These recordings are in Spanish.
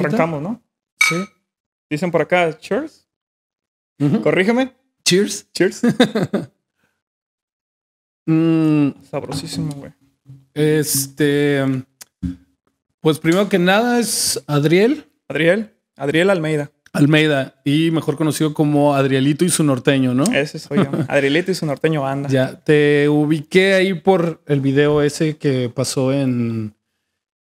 Arrancamos, ¿no? Sí. Dicen por acá, cheers. Corrígeme. Cheers. Cheers. Mm. Sabrosísimo, güey. Este. Pues primero que nada es Adriel. Adriel. Adriel Almeida. Almeida, y mejor conocido como Adrielito y su norteño, ¿no? Ese soy yo. Adrielito y su norteño banda. Ya, te ubiqué ahí por el video ese que pasó en,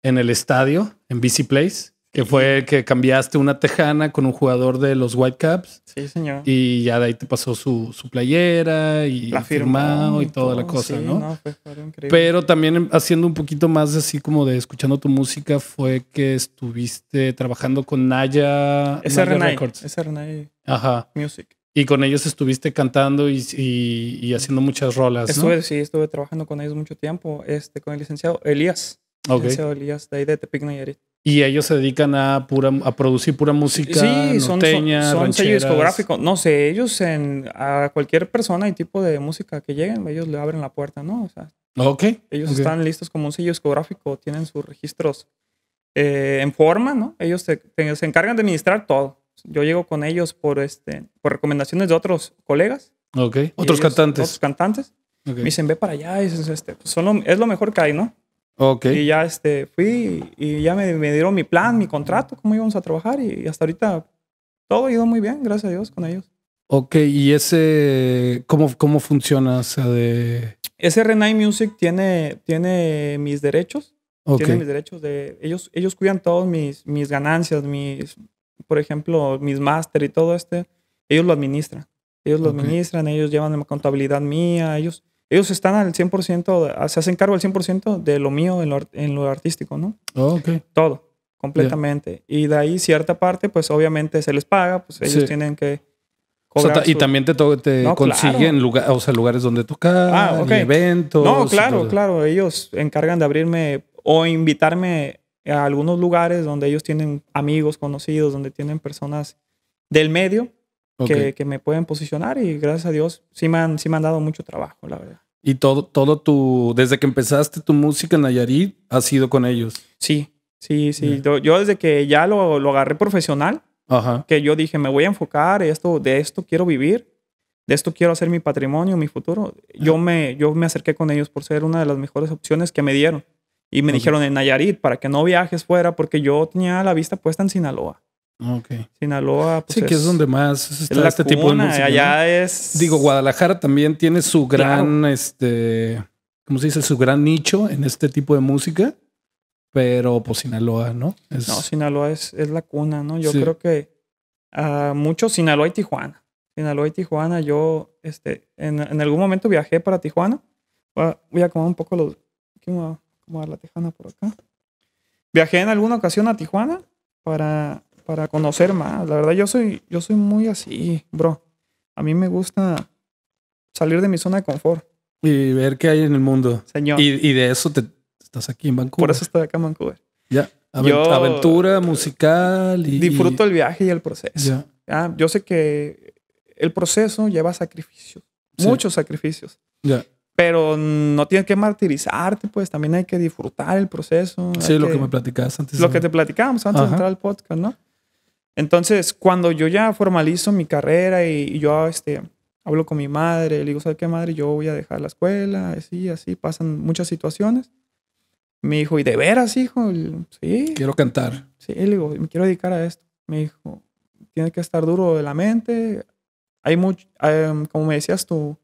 en el estadio, en BC Place. Que fue que cambiaste una tejana con un jugador de los Whitecaps. Sí, señor. Y ya de ahí te pasó su, playera y firmado y toda la cosa, ¿no? fue, increíble. Pero también haciendo un poquito más así como de escuchando tu música fue que estuviste trabajando con Naya, sr Records. Ajá. Music. Y con ellos estuviste cantando y, haciendo muchas rolas. Estuve, Sí, estuve trabajando con ellos mucho tiempo, este, con el licenciado Elías. Y ellos se dedican a pura a producir pura música sí, norteña, son, sello discográfico. No sé, ellos a cualquier persona y tipo de música que lleguen, ellos le abren la puerta, ¿no? O sea, ellos están listos como un sello discográfico, tienen sus registros eh, en forma, ¿no? Ellos se, encargan de administrar todo. Yo llego con ellos por este por recomendaciones de otros colegas. Otros cantantes. Otros cantantes. Me dicen, ve para allá. Y este, pues es lo mejor que hay, ¿no? Okay. Y ya este, fui y ya me, me, dieron mi plan, mi contrato, cómo íbamos a trabajar y, hasta ahorita todo ha ido muy bien, gracias a Dios, con ellos. Ok, y ese, ¿cómo, cómo funciona? O sea, de... Ese Renai Music tiene, tiene mis derechos. mis derechos de... Ellos, ellos cuidan todos mis, mis ganancias, mis, por ejemplo, mis máster y todo este. Ellos lo administran. Ellos lo administran, ellos llevan la contabilidad mía, ellos ellos están al 100%, ah, se hacen cargo al 100% de lo mío en lo, en lo artístico, ¿no? Oh, Todo, completamente. Y de ahí cierta parte, pues obviamente se les paga, pues ellos tienen que... Y también te, consiguen o sea, lugares donde tocar, ah, eventos. No, claro, claro. Ellos encargan de abrirme o invitarme a algunos lugares donde ellos tienen amigos conocidos, donde tienen personas del medio. Que, que, me pueden posicionar y gracias a Dios sí me han, sí me han dado mucho trabajo, la verdad. Y todo, todo tu, desde que empezaste tu música en Nayarit, ha sido con ellos. Sí, sí, sí. Yo, desde que ya lo, lo agarré profesional, que yo dije, me voy a enfocar, esto, de esto quiero vivir, de esto quiero hacer mi patrimonio, mi futuro. Yo ah. me, yo me acerqué con ellos por ser una de las mejores opciones que me dieron. Y me dijeron en Nayarit, para que no viajes fuera, porque yo tenía la vista puesta en Sinaloa. Okay. Sinaloa. Pues, sí, que es donde más este tipo de música. Allá es. Digo, Guadalajara también tiene su gran, este, ¿cómo se dice? Su gran nicho en este tipo de música. Pero pues Sinaloa, ¿no? No, Sinaloa es, es la cuna, ¿no? Yo creo que mucho Sinaloa y Tijuana. Sinaloa y Tijuana, yo este, en, algún momento viajé para Tijuana. Voy a, acomodar un poco los. a, acomodar la tejana por acá. Viajé en alguna ocasión a Tijuana para para conocer más. La verdad, yo soy, yo soy muy así, bro. A mí me gusta salir de mi zona de confort. Y ver qué hay en el mundo. Señor. Y, de eso estás aquí en Vancouver. Por eso estoy acá en Vancouver. Ya. aventura musical. disfruto el viaje y el proceso. yo sé que el proceso lleva sacrificios. Muchos sacrificios. Ya. Pero no tienes que martirizarte, pues también hay que disfrutar el proceso. Sí, lo que, me platicabas antes. Lo que te platicábamos antes de entrar al podcast, ¿no? Entonces, cuando yo ya formalizo mi carrera y, yo este, hablo con mi madre, le digo, ¿sabes qué madre? Yo voy a dejar la escuela, así, así, pasan muchas situaciones. Me dijo, ¿y de veras, hijo? sí. Quiero cantar. Sí, le digo, me quiero dedicar a esto. Me dijo, tiene que estar duro de la mente. Hay mucho, em, como me decías tú,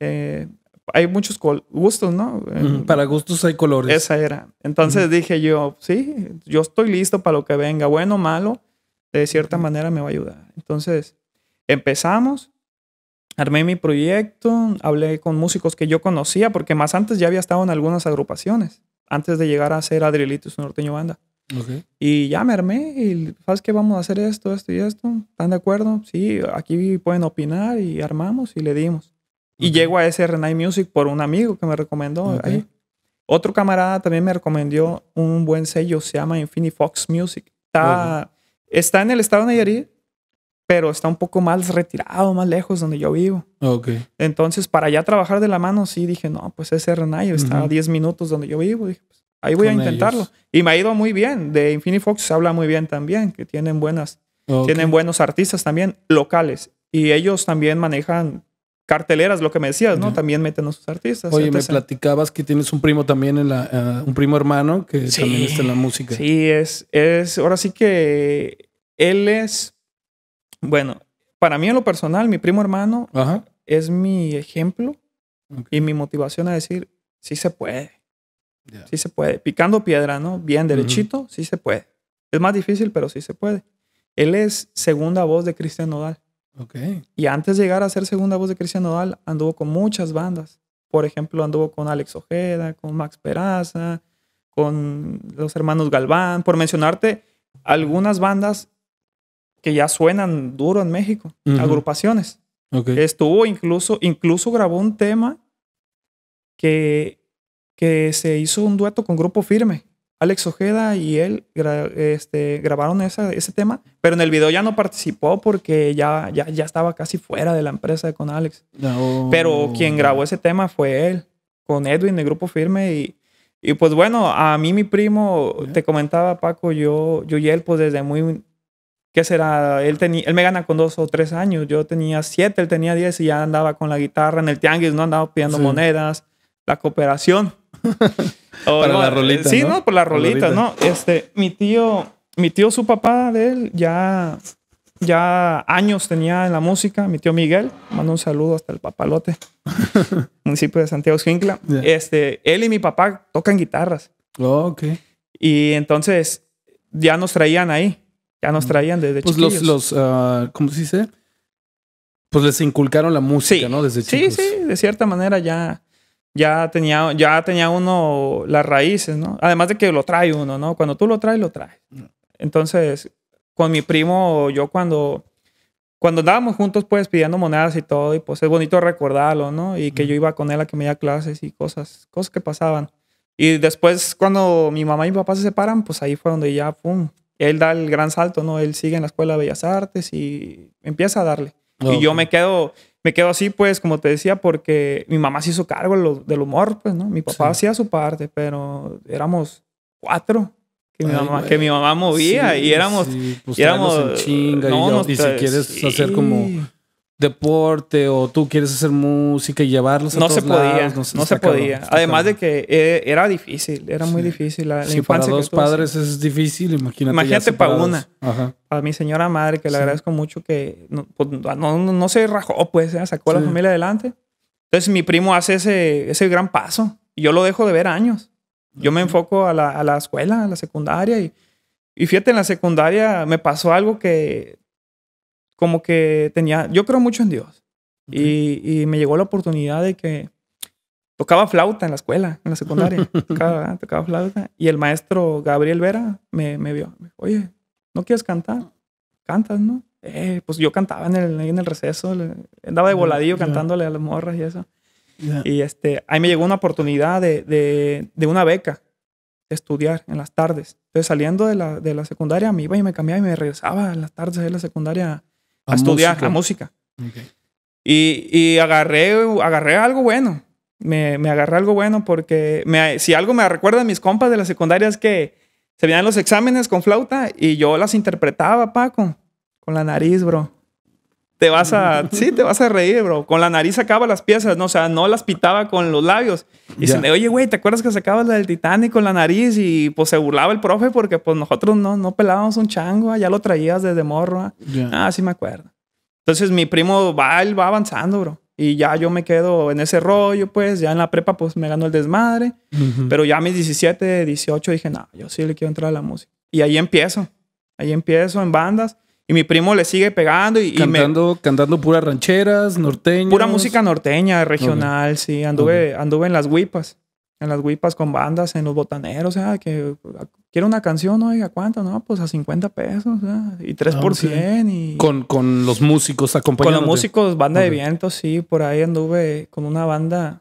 eh, hay muchos gustos, ¿no? Em, para gustos hay colores. Esa era. Entonces dije yo, sí, yo estoy listo para lo que venga, bueno, o malo de cierta manera me va a ayudar. Entonces, empezamos, armé mi proyecto, hablé con músicos que yo conocía, porque más antes ya había estado en algunas agrupaciones, antes de llegar a ser Adrielitos Norteño Banda. Y ya me armé y sabes que vamos a hacer esto, esto y esto. ¿Están de acuerdo? Sí, aquí pueden opinar y armamos y le dimos. Y llego a ese Renai Music por un amigo que me recomendó ahí. Otro camarada también me recomendó un buen sello, se llama Infinity Fox Music. Está Está en el estado de Nayarit, pero está un poco más retirado, más lejos donde yo vivo. Ok. Entonces, para allá trabajar de la mano, sí dije, no, pues ese Renayo está a 10 minutos donde yo vivo. Dije, pues, ahí voy a intentarlo. Y me ha ido muy bien. De Infinity Fox se habla muy bien también, que tienen buenas, tienen buenos artistas también locales. Y ellos también manejan carteleras, lo que me decías, ¿no? También meten a sus artistas. Oye, me platicabas que tienes un primo también en la, eh, un primo hermano que también está en la música. Sí, es, es, ahora sí que él es, bueno, para mí en lo personal, mi primo hermano es mi ejemplo y mi motivación a decir, sí se puede, sí se puede, picando piedra, ¿no? Bien derechito, sí se puede. Es más difícil, pero sí se puede. Él es segunda voz de Cristian Nodal. Y antes de llegar a ser segunda voz de Cristian Nodal, anduvo con muchas bandas. Por ejemplo, anduvo con Alex Ojeda, con Max Peraza, con los hermanos Galván, por mencionarte algunas bandas que ya suenan duro en México, agrupaciones. Okay. Estuvo incluso, incluso grabó un tema que, que se hizo un dueto con Grupo Firme. Alex Ojeda y él este, grabaron ese tema, pero en el video ya no participó porque ya, ya, estaba casi fuera de la empresa con Alex. Pero quien grabó ese tema fue él, con Edwin el Grupo Firme. Y, y pues bueno, a mí mi primo, te comentaba Paco, yo, yo y él pues desde muy... ¿Qué será? Él, tenía, él me gana con dos o tres años. Yo tenía siete, él tenía diez y ya andaba con la guitarra en el tianguis, ¿no? Andaba pidiendo monedas, la cooperación. para oh, la rolita. Sí, no, por la rolita, ¿no? Este, mi tío, mi tío, su papá de él, ya, ya años tenía en la música. Mi tío Miguel, mando un saludo hasta el papalote, municipio de Santiago Esquincla. Este, él y mi papá tocan guitarras. Oh, ok. Y entonces ya nos traían ahí. Ya nos mm. traían desde pues los, los ah, ¿cómo se dice? Pues les inculcaron la música, ¿no? Desde Chile. Sí, sí, de cierta manera ya ya tenía, ya tenía uno las raíces, ¿no? Además de que lo trae uno, ¿no? Cuando tú lo traes, lo traes. Entonces, con mi primo, yo cuando, cuando andábamos juntos, pues pidiendo monedas y todo, y pues es bonito recordarlo, ¿no? Y que yo iba con él a que me diera clases y cosas, cosas que pasaban. Y después, cuando mi mamá y mi papá se separan, pues ahí fue donde ya, pum, él da el gran salto, ¿no? Él sigue en la Escuela de Bellas Artes y empieza a darle. Ah, y yo me quedo, me quedo así, pues, como te decía, porque mi mamá se hizo cargo lo, del humor, pues, ¿no? Mi papá hacía su parte, pero éramos cuatro. Que mi, mamá, que mi mamá movía y éramos... Pues éramos chinga y, yo, y si quieres hacer como deporte o tú quieres hacer música y llevarlos a no se podía no, se, podía además de que eh, era difícil era muy difícil la, para dos padres es difícil imagínate imagínate para una a mi señora madre que le agradezco mucho que pues, no, no, no se rajó pues eh, sacó a la familia adelante entonces mi primo hace ese, ese gran paso y yo lo dejo de ver años yo me enfoco a la, a la escuela a la secundaria y, y fíjate en la secundaria me pasó algo que como que tenía, yo creo mucho en Dios. Y, me llegó la oportunidad de que tocaba flauta en la escuela, en la secundaria. tocaba, flauta. Y el maestro Gabriel Vera me, vio. Oye, ¿no quieres cantar? Cantas, ¿no? Eh, pues yo cantaba en el, en el receso, andaba de voladillo cantándole a las morras y eso. Y este, ahí me llegó una oportunidad de, de, una beca, estudiar en las tardes. Entonces saliendo de la, de la secundaria me iba y me cambiaba y me regresaba en las tardes de la secundaria a, estudiar la música. Y, agarré, agarré algo bueno. Me, agarré algo bueno porque si algo me recuerda a mis compas de la secundaria es que se venían los exámenes con flauta y yo las interpretaba, Paco, con la nariz, bro te vas a, sí, te vas a reír, bro. Con la nariz sacaba las piezas, ¿no? O sea, no las pitaba con los labios. Y dicen, oye, güey, ¿te acuerdas que sacabas la del Titanic con la nariz? Y pues se burlaba el profe porque pues nosotros no, no pelábamos un chango, ah, ya lo traías desde morro. Ah. ah, sí me acuerdo. Entonces mi primo va, él va avanzando, bro. Y ya yo me quedo en ese rollo, pues ya en la prepa pues me ganó el desmadre. Pero ya a mis 17, 18 dije, no, yo sí le quiero entrar a la música. Y ahí empiezo, ahí empiezo en bandas. Y mi primo le sigue pegando y, cantando, cantando puras rancheras, norteñas. Pura música norteña, regional, sí. Anduve, anduve en las huipas. En las huipas con bandas, en los botaneros, o sea, que quiero una canción, oiga, ¿cuánto? No, pues a 50 pesos, y 3 ah, por Con, con los músicos acompañados. Con los músicos, banda de viento, sí, por ahí anduve con una banda,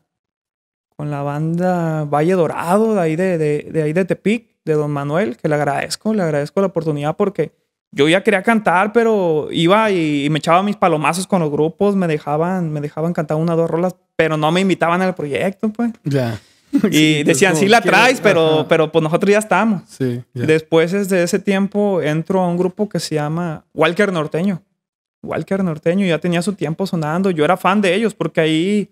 con la banda Valle Dorado, de ahí de, de ahí de Tepic, de Don Manuel, que le agradezco, le agradezco la oportunidad porque yo ya quería cantar, pero iba y, me echaba mis palomazos con los grupos, me dejaban, me dejaban cantar una o dos rolas, pero no me invitaban al proyecto, pues. Ya. Y decían, sí la traes, pero, pero pues nosotros ya estamos. Sí. Después de ese tiempo entro a un grupo que se llama Walker Norteño. Walker Norteño ya tenía su tiempo sonando. Yo era fan de ellos porque ahí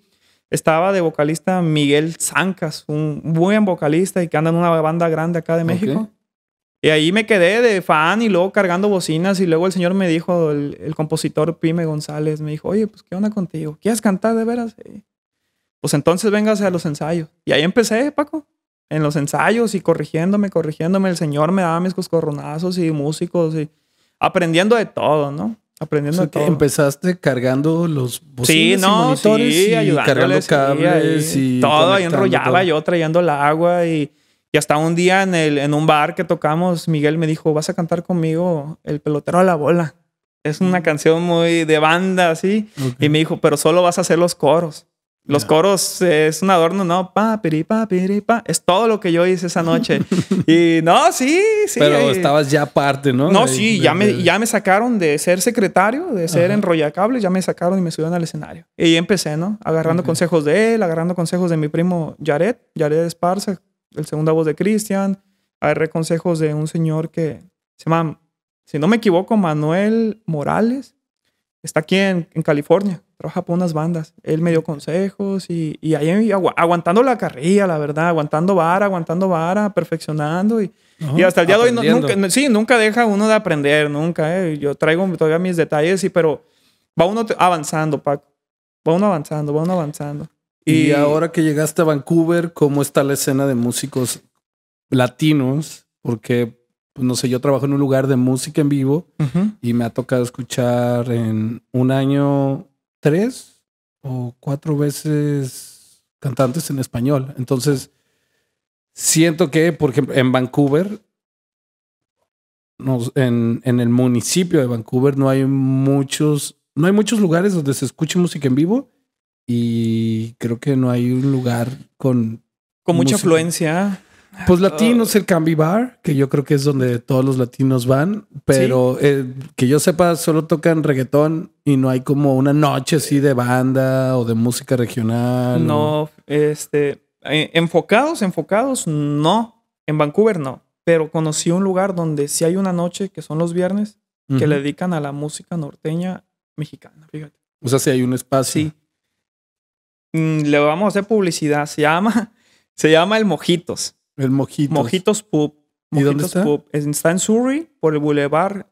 estaba de vocalista Miguel Zancas, un buen vocalista y que anda en una banda grande acá de México. Y ahí me quedé de fan y luego cargando bocinas y luego el señor me dijo, el, compositor Pime González, me dijo, oye, pues qué onda contigo, ¿quieres cantar de veras? Pues entonces véngase a los ensayos. Y ahí empecé, Paco, en los ensayos y corrigiéndome, corrigiéndome, el señor me daba mis coscorronazos y músicos y aprendiendo de todo, ¿no? aprendiendo que Empezaste cargando los bocinas sí, no, y monitores sí, y cargando cables y todo. ahí enrollaba yo trayendo el agua y y hasta un día en, el, en un bar que tocamos, Miguel me dijo, vas a cantar conmigo el pelotero a la bola. Es una mm. canción muy de banda, así. Y me dijo, pero solo vas a hacer los coros. Los coros es un adorno, ¿no? Pa, piri, piripa Es todo lo que yo hice esa noche. y no, sí, sí. Pero estabas ya parte ¿no? No, sí, ya, me, ya me sacaron de ser secretario, de ser enrollacable. ya me sacaron y me subieron al escenario. Y empecé, ¿no? Agarrando consejos de él, agarrando consejos de mi primo Jared, Jared Esparza, el segunda voz de Cristian, hay consejos de un señor que se llama, si no me equivoco, Manuel Morales, está aquí en, California, trabaja por unas bandas, él me dio consejos y, ahí aguantando la carrilla, la verdad, aguantando vara, aguantando vara, perfeccionando y... hasta el día de hoy, no, nunca, sí, nunca deja uno de aprender, nunca. Eh. Yo traigo todavía mis detalles, sí, pero va uno avanzando, Paco. Va uno avanzando, va uno avanzando. Y, ahora que llegaste a Vancouver, ¿cómo está la escena de músicos latinos? Porque pues, no sé, yo trabajo en un lugar de música en vivo y me ha tocado escuchar en un año tres o cuatro veces cantantes en español. Entonces, siento que, por ejemplo, en Vancouver, en, en, el municipio de Vancouver no hay muchos, no hay muchos lugares donde se escuche música en vivo y creo que no hay un lugar con... mucha afluencia. Pues latinos, el Cambi Bar, que yo creo que es donde todos los latinos van, pero eh, que yo sepa, solo tocan reggaetón y no hay como una noche así de banda o de música regional. No, este, eh, enfocados, enfocados, no. En Vancouver no, pero conocí un lugar donde sí hay una noche, que son los viernes, que le dedican a la música norteña mexicana, fíjate. O sea, si hay un espacio. Sí. Mm, le vamos a hacer publicidad. Se llama, se llama El Mojitos. El Mojitos. Mojitos Pub. ¿Y dónde está? Está en Surrey, por el Boulevard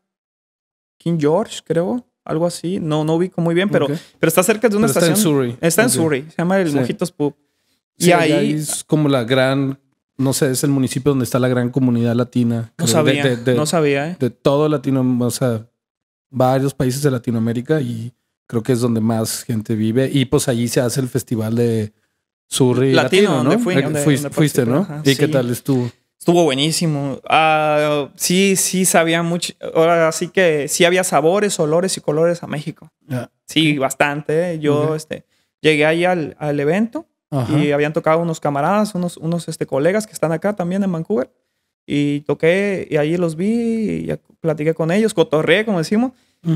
King George, creo. Algo así. No, no ubico muy bien, pero, pero está cerca de una estación. Está en Surrey. Está en Surrey. Se llama El Mojitos Pub. y ahí, es como la gran no sé, es el municipio donde está la gran comunidad latina. No sabía, no sabía, ¿eh? De todo Latinoamérica. o sea, varios países de Latinoamérica y creo que es donde más gente vive. Y pues allí se hace el festival de Surri Latino, ¿no? Eh, fuiste, fuiste, ¿no? ¿Y qué tal estuvo? Estuvo buenísimo. Ah, sí, sí sabía mucho. Ahora sí que sí había sabores, olores y colores a México. Sí, bastante. Yo este, llegué ahí al, al evento y habían tocado unos camaradas, unos, unos este, colegas que están acá también en Vancouver. Y toqué y ahí los vi y platiqué con ellos, Cotorré, como decimos.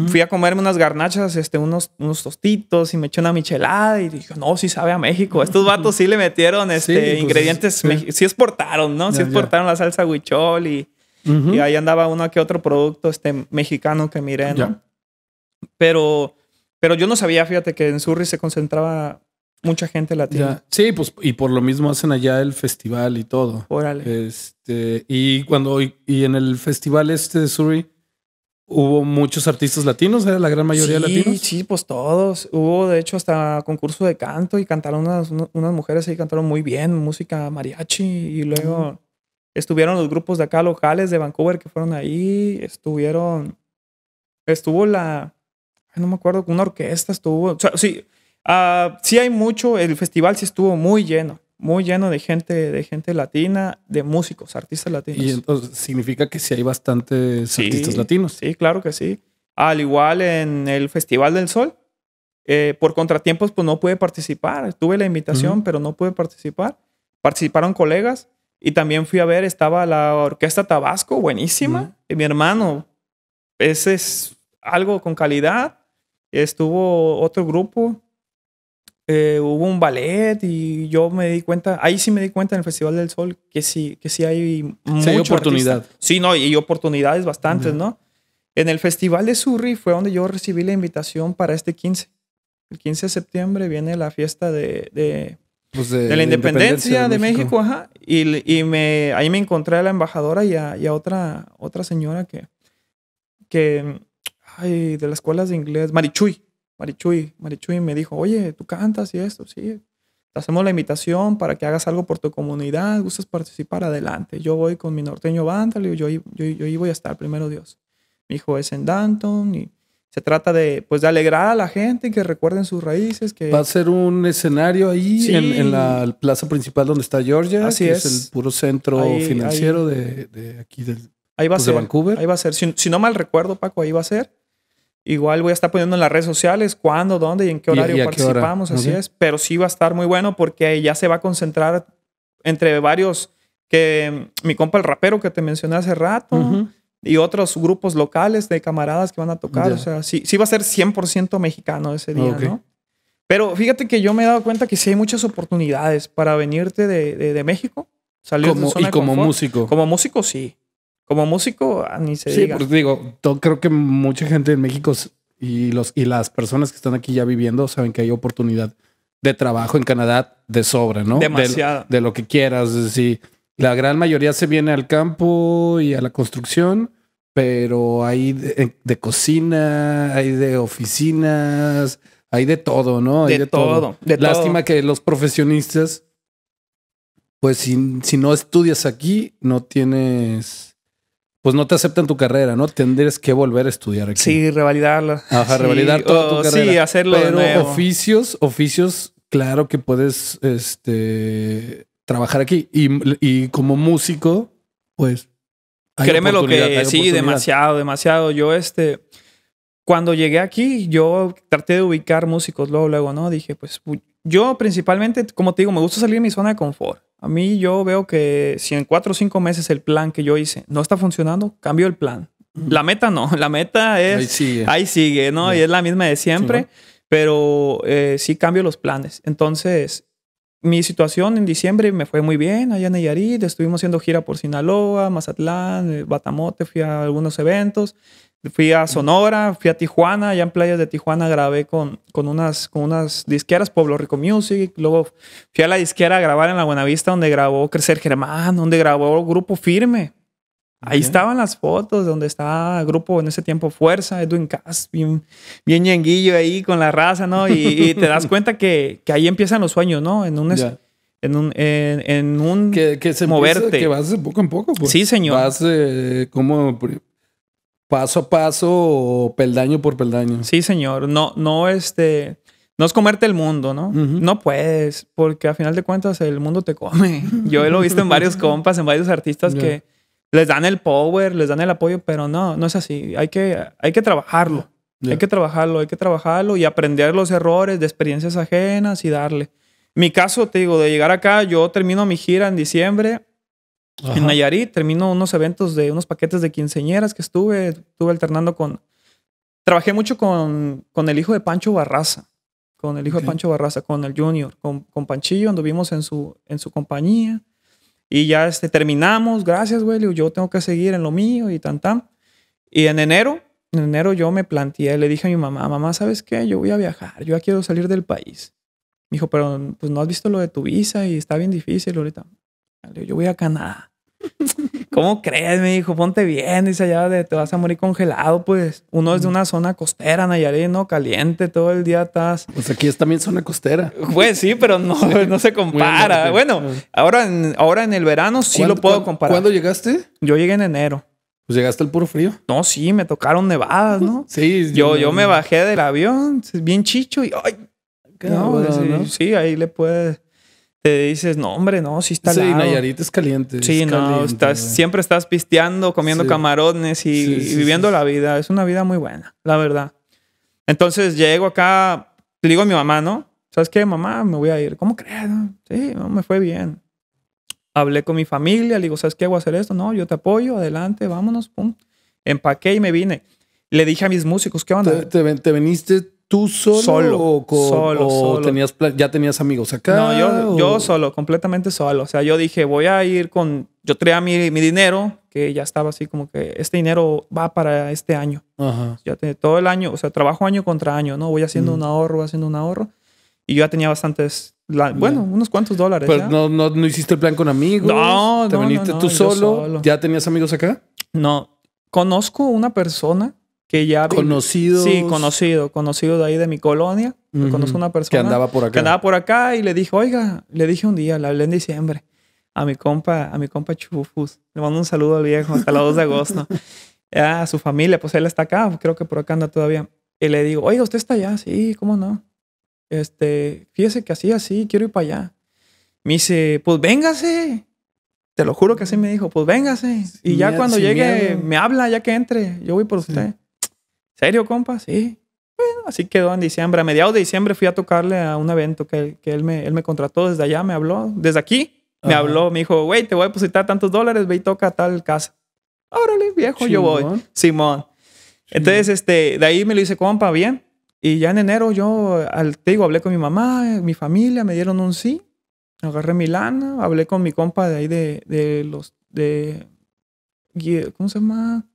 Fui a comerme unas garnachas, este, unos, unos tostitos y me eché una michelada y dije, no, sí sabe a México. Estos vatos sí le metieron este, pues, ingredientes, sí. exportaron, ¿no? sí exportaron la salsa huichol y, y, ahí andaba uno que otro producto este, mexicano que miré, ¿no? Pero, pero yo no sabía, fíjate, que en Surrey se concentraba mucha gente latina. Sí, pues, y por lo mismo hacen allá el festival y todo. Órale. Este, y cuando, y, y en el festival este de Surrey Hubo muchos artistas latinos, era la gran mayoría sí, latinos. Sí, pues todos. Hubo, de hecho, hasta concurso de canto y cantaron unas, mujeres ahí, cantaron muy bien, música mariachi. Y luego estuvieron los grupos de acá locales de Vancouver que fueron ahí. Estuvieron. Estuvo la. no me acuerdo, una orquesta estuvo. O sea, sí, ah, sí hay mucho. El festival sí estuvo muy lleno muy lleno de gente, de gente latina, de músicos, artistas latinos. Y entonces significa que sí hay bastantes artistas latinos. Sí, claro que sí. Al igual en el Festival del Sol, eh, por contratiempos pues no pude participar. Tuve la invitación, pero no pude participar. Participaron colegas y también fui a ver, estaba la Orquesta Tabasco, buenísima. y mi hermano, ese es algo con calidad. Estuvo otro grupo, eh, hubo un ballet y yo me di cuenta, ahí sí me di cuenta en el Festival del Sol que sí, que sí hay mucha oportunidad. Sí, no, y oportunidades bastantes, ¿no? En el Festival de Surrey fue donde yo recibí la invitación para este 15. El 15 de septiembre viene la fiesta de, pues la independencia, de, México. ajá. Y, me, ahí me encontré a la embajadora y a, otra, otra señora que, que ay, de las escuelas de inglés, Marichuy. Marichuy. Marichuy me dijo, oye, tú cantas y esto, sí. Te hacemos la invitación para que hagas algo por tu comunidad, gustas participar, adelante. Yo voy con mi norteño banda, yo, yo, yo, voy a estar, primero Dios. Mi hijo es en Danton y se trata de, pues, de alegrar a la gente, y que recuerden sus raíces. Que... Va a ser un escenario ahí en, la plaza principal donde está Georgia. Así que es. el puro centro financiero De, aquí ahí va pues, de Vancouver. Ahí va a ser. si, no mal recuerdo, Paco, ahí va a ser. Igual voy a estar poniendo en las redes sociales cuándo, dónde y en qué horario participamos, así es. Pero sí va a estar muy bueno porque ya se va a concentrar entre varios, que mm, mi compa el rapero que te mencioné hace rato y otros grupos locales de camaradas que van a tocar. O sea, sí, sí va a ser 100% mexicano ese día, ¿no? Pero fíjate que yo me he dado cuenta que sí hay muchas oportunidades para venirte de, de, México. Salir como, y como músico. Como músico, sí. Como músico, ah, ni se sí, diga. Pues, digo, creo que mucha gente en México y, los, y las personas que están aquí ya viviendo saben que hay oportunidad de trabajo en Canadá de sobra, ¿no? Demasiado. De, lo que quieras. Es decir, la gran mayoría se viene al campo y a la construcción, pero hay de, eh, cocina, hay de oficinas, hay de todo, ¿no? Hay de, todo. Lástima que los profesionistas, pues si no estudias aquí, no tienes pues no te aceptan tu carrera, ¿no? Tendrías que volver a estudiar aquí. Sí, revalidarla. Ajá, revalidar todo. tu oh, carrera. Sí, hacerlo de nuevo. oficios, oficios, claro que puedes este, trabajar aquí. Y, y como músico, pues... Créeme lo que sí, demasiado, demasiado. Yo este cuando llegué aquí, yo traté de ubicar músicos luego, luego, ¿no? Dije, pues yo principalmente, como te digo, me gusta salir de mi zona de confort. A mí yo veo que si en cuatro o cinco meses el plan que yo hice no está funcionando, cambio el plan. La meta no, la meta es... Ahí sigue. Ahí sigue, ¿no? Y es la misma de siempre, pero eh, sí cambio los planes. Entonces, mi situación en diciembre me fue muy bien allá en Nayarit, estuvimos haciendo gira por Sinaloa, Mazatlán, eh, Batamote, fui a algunos eventos, Fui a Sonora, fui a Tijuana, Ya en playas de Tijuana grabé con, con, unas, con unas disqueras, Pueblo Rico Music, luego fui a la disquera a grabar en la Buenavista donde grabó Crecer Germán, donde grabó Grupo Firme. Ahí estaban las fotos donde estaba el grupo en ese tiempo Fuerza, Edwin Cass, bien, bien ñanguillo ahí con la raza, ¿no? Y, te das cuenta que, ahí empiezan los sueños, ¿no? En un... en un, que, se moverte. que vas poco en poco. Pues. Sí, señor. Vas eh, como paso a paso peldaño por peldaño. Sí, señor. No, no, este, no es comerte el mundo, ¿no? No puedes, porque a final de cuentas el mundo te come. Yo lo he visto en varios compas, en varios artistas que les dan el power, les dan el apoyo, pero no, no es así. Hay que, hay que trabajarlo. Hay que trabajarlo, hay que trabajarlo y aprender los errores de experiencias ajenas y darle. Mi caso, te digo, de llegar acá, yo termino mi gira en diciembre pues, en Nayarit termino unos eventos de unos paquetes de quinceñeras que estuve, estuve alternando con... Trabajé mucho con, con el hijo de Pancho Barraza, con el hijo de Pancho Barraza, con el Junior, con, con Panchillo, anduvimos en su, en su compañía y ya este, terminamos, gracias, güey, yo tengo que seguir en lo mío y tan, tan. Y en enero, en enero yo me planteé, le dije a mi mamá, mamá, ¿sabes qué? Yo voy a viajar, yo ya quiero salir del país. Me dijo, pero pues no has visto lo de tu visa y está bien difícil ahorita. Yo voy a Canadá. ¿Cómo crees? Me dijo, ponte bien. Dice, allá de te vas a morir congelado, pues. Uno es de una zona costera, nayarino ¿no? Caliente, todo el día estás... Pues aquí es también zona costera. Pues sí, pero no, no se compara. Bueno, ah. ahora en, ahora en el verano sí lo puedo comparar. ¿Cuándo llegaste? Yo llegué en enero. Pues llegaste al puro frío. No, sí, me tocaron nevadas, ¿no? sí. Yo, yo me bajé del avión, bien chicho y... ¡ay! ¿no? sí, ahí le puedes te dices, no, hombre, no, si está Sí, Nayarit es caliente. Sí, no, estás, siempre estás pisteando, comiendo camarones y, viviendo la vida. Es una vida muy buena, la verdad. Entonces llego acá, le digo a mi mamá, ¿no? ¿Sabes qué, mamá? Me voy a ir. ¿Cómo crees? Sí, me fue bien. Hablé con mi familia, le digo, ¿sabes qué? Voy a hacer esto. No, yo te apoyo, adelante, vámonos, pum. Empaqué y me vine. Le dije a mis músicos, ¿qué onda? Te, te veniste tú solo, solo o, solo, Tenías, ya tenías amigos acá? No, yo, yo solo, completamente solo. O sea, yo dije, voy a ir con, yo traía mi, mi dinero, que ya estaba así como que este dinero va para este año. Ajá. Ya todo el año, o sea, trabajo año contra año, ¿no? Voy haciendo mm. un ahorro, voy haciendo un ahorro. Y yo ya tenía bastantes, bueno, unos cuantos dólares. Pero no, no, hiciste el plan con amigos. No, te no, viniste tú solo. ¿Ya tenías amigos acá? No, conozco una persona que ya... Conocido. Sí, conocido, conocido de ahí de mi colonia. Conozco una persona. Que andaba por acá. Que andaba por acá y le dije, oiga, le dije un día, le hablé en diciembre a mi compa, a mi compa Chufus. Le mando un saludo al viejo hasta la 2 de agosto. a su familia, pues él está acá, creo que por acá anda todavía. Y le digo, oiga, usted está allá, sí, ¿cómo no? Este, fíjese que así, así, quiero ir para allá. Me dice, pues véngase. Te lo juro que así me dijo, pues véngase. y ya cuando llegue, me habla, ya que entre, yo voy por usted. ¿Serio, compa? Sí. Bueno, así quedó en diciembre. A mediados de diciembre fui a tocarle a un evento que, que él, me, él me contrató desde allá, me habló. Desde aquí me habló, me dijo, güey, te voy a depositar tantos dólares, ve y toca tal casa. Órale, viejo, yo voy. Simón. Entonces, este, de ahí me lo hice compa, bien. Y ya en enero yo, al, te digo, hablé con mi mamá, mi familia, me dieron un sí. Agarré mi lana, hablé con mi compa de ahí de, de los, de, ¿cómo se llama?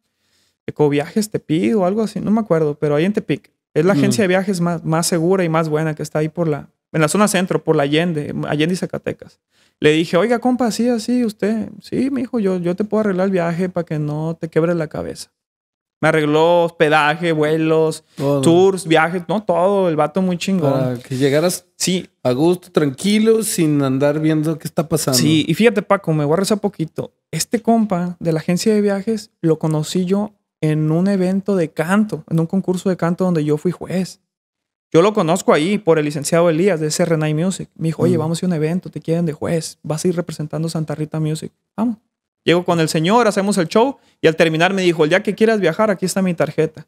viajes te o algo así, no me acuerdo, pero ahí en Tepic. Es la agencia de viajes más, más segura y más buena que está ahí por la, en la zona centro, por la Allende, Allende y Zacatecas. Le dije, oiga, compa, Sí, así, usted, sí, mi hijo, yo, yo te puedo arreglar el viaje para que no te Quebre la cabeza. Me arregló hospedaje, vuelos, tours, viajes, no todo, el vato muy chingón. Para que llegaras sí. a gusto, tranquilo, sin andar viendo qué está pasando. Sí, y fíjate, Paco, me voy a poquito. Este compa de la agencia de viajes lo conocí yo en un evento de canto, en un concurso de canto donde yo fui juez. Yo lo conozco ahí por el licenciado Elías de SRNI Music. Me dijo, oye, vamos a un evento, te quieren de juez, vas a ir representando Santa Rita Music. Vamos. Llego con el señor, hacemos el show y al terminar me dijo, el día que quieras viajar, aquí está mi tarjeta.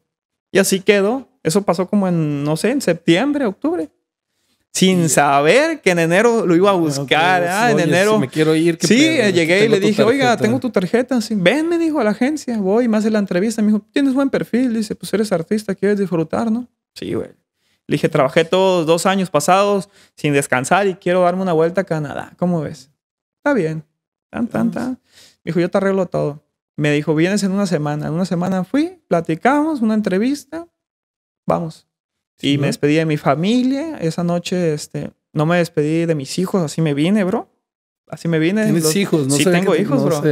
Y así quedó. Eso pasó como en, no sé, en septiembre, octubre sin saber que en enero lo iba a ah, buscar. Ah, en enero. me quiero ir. sí, eh, llegué y le dije, oiga, tengo tu tarjeta. Sí, ven, me dijo a la agencia, voy, más hace la entrevista. Me dijo, tienes buen perfil. Dice, pues eres artista, quieres disfrutar, ¿no? Sí, güey. Le dije, trabajé todos dos años pasados sin descansar y quiero darme una vuelta a Canadá. ¿Cómo ves? Está bien. Tan, tan, tan. Me dijo, yo te arreglo todo. Me dijo, vienes en una semana. En una semana fui, platicamos, una entrevista. Vamos y me despedí de mi familia. Esa noche, este, no me despedí de mis hijos, así me vine, bro. Así me vine. mis hijos, no Sí, tengo hijos, no bro.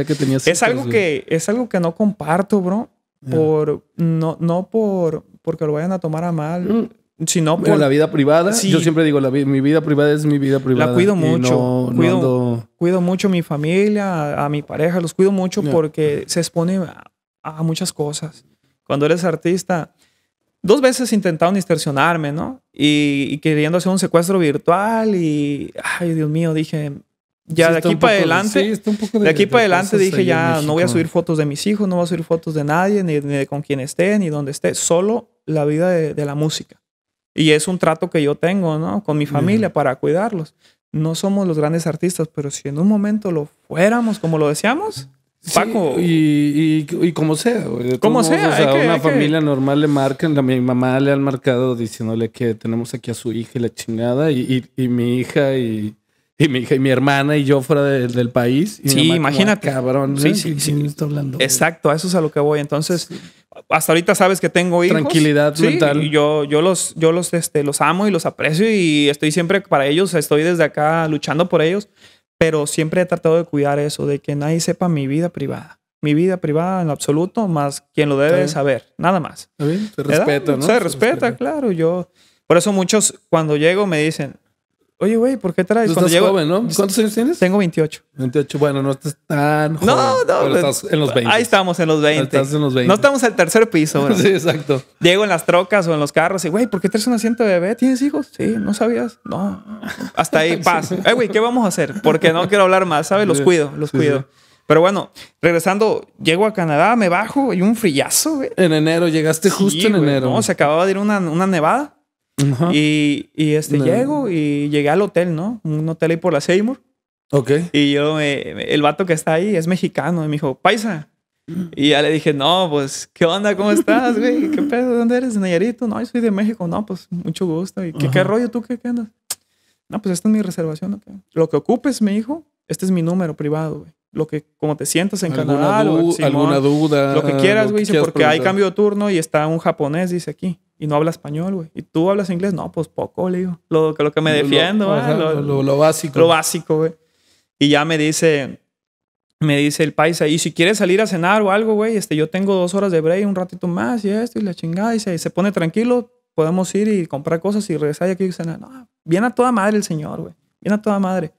es algo que es algo que no comparto, bro. Por no no por porque lo vayan a tomar a mal. Mm. Sino por... la vida privada, yo siempre digo, la mi vida privada es mi vida privada. La cuido mucho. cuido, cuido, mucho a mi familia, a, mi pareja, los cuido mucho porque se expone a muchas cosas. Cuando eres artista, dos veces intentaron distorsionarme, ¿no? Y, queriendo hacer un secuestro virtual y, ay, Dios mío, dije, ya de aquí para adelante, de, aquí para adelante dije, ya no voy a subir fotos de mis hijos, no voy a subir fotos de nadie, ni, de con quien esté, ni donde esté, solo la vida de, la música. Y es un trato que yo tengo, ¿no? Con mi familia para cuidarlos. No somos los grandes artistas, pero si en un momento lo fuéramos como lo deseamos, Paco. y, y, como sea, Como sea. una familia normal le marcan. A mi mamá le han marcado diciéndole que tenemos aquí a su hija y la chingada. Y, y mi hija y, mi hija y mi hermana y yo fuera del país. Y sí, ah, imagínate. cabrón. Sí, sí, sí. hablando, Exacto, a eso es a lo que voy. Entonces, hasta ahorita sabes que tengo hijos. Tranquilidad sí, mental. Y yo, yo los, yo los, este, los amo y los aprecio y estoy siempre para ellos. Estoy desde acá luchando por ellos pero siempre he tratado de cuidar eso, de que nadie sepa mi vida privada. Mi vida privada en absoluto, más quien lo debe saber, nada más. Se respeta, ¿no? Se respeta, claro. Yo, por eso muchos cuando llego me dicen, Oye, güey, ¿por qué traes? Tú pues estás joven, ¿no? Pues, ¿Cuántos años tienes? Tengo 28. 28, bueno, no estás tan joven. No, no. Pero pues, estás en los 20. Ahí estamos, en los 20. Estás en los 20. No estamos al tercer piso, güey. sí, exacto. Llego en las trocas o en los carros y, güey, ¿por qué traes un asiento de bebé? ¿Tienes hijos? Sí, no sabías. No. Hasta ahí, paz. Eh, güey, ¿qué vamos a hacer? Porque no quiero hablar más, ¿sabes? Los cuido, los cuido. Pero bueno, regresando, llego a Canadá, me bajo y un frillazo, güey. En enero, llegaste justo en enero. se acababa de ir una, una nevada y, y, este, llego y llegué al hotel, ¿no? Un hotel ahí por la Seymour. Ok. Y yo, eh, el vato que está ahí es mexicano y me dijo, paisa. Y ya le dije, no, pues, ¿qué onda? ¿Cómo estás, güey? ¿Qué pedo? dónde eres? ¿De Nayarito? No, yo soy de México. No, pues, mucho gusto. ¿Y qué, rollo tú? ¿Qué, andas? No, pues, esta es mi reservación. Lo que ocupes, me dijo, este es mi número privado, güey. Lo que, como te sientas en Canadá, alguna duda, lo que quieras, güey, porque hay cambio de turno y está un japonés, dice aquí y no habla español, güey. ¿Y tú hablas inglés? No, pues poco, le digo. Lo, lo que me defiendo, ah, lo, lo, básico. Lo básico, güey. Y ya me dice, me dice el paisa, y si quieres salir a cenar o algo, güey, este, yo tengo dos horas de break, un ratito más y esto y la chingada. Y se, se pone tranquilo, podemos ir y comprar cosas y regresar y aquí y cenar. No, viene a toda madre el señor, güey. Viene a toda madre.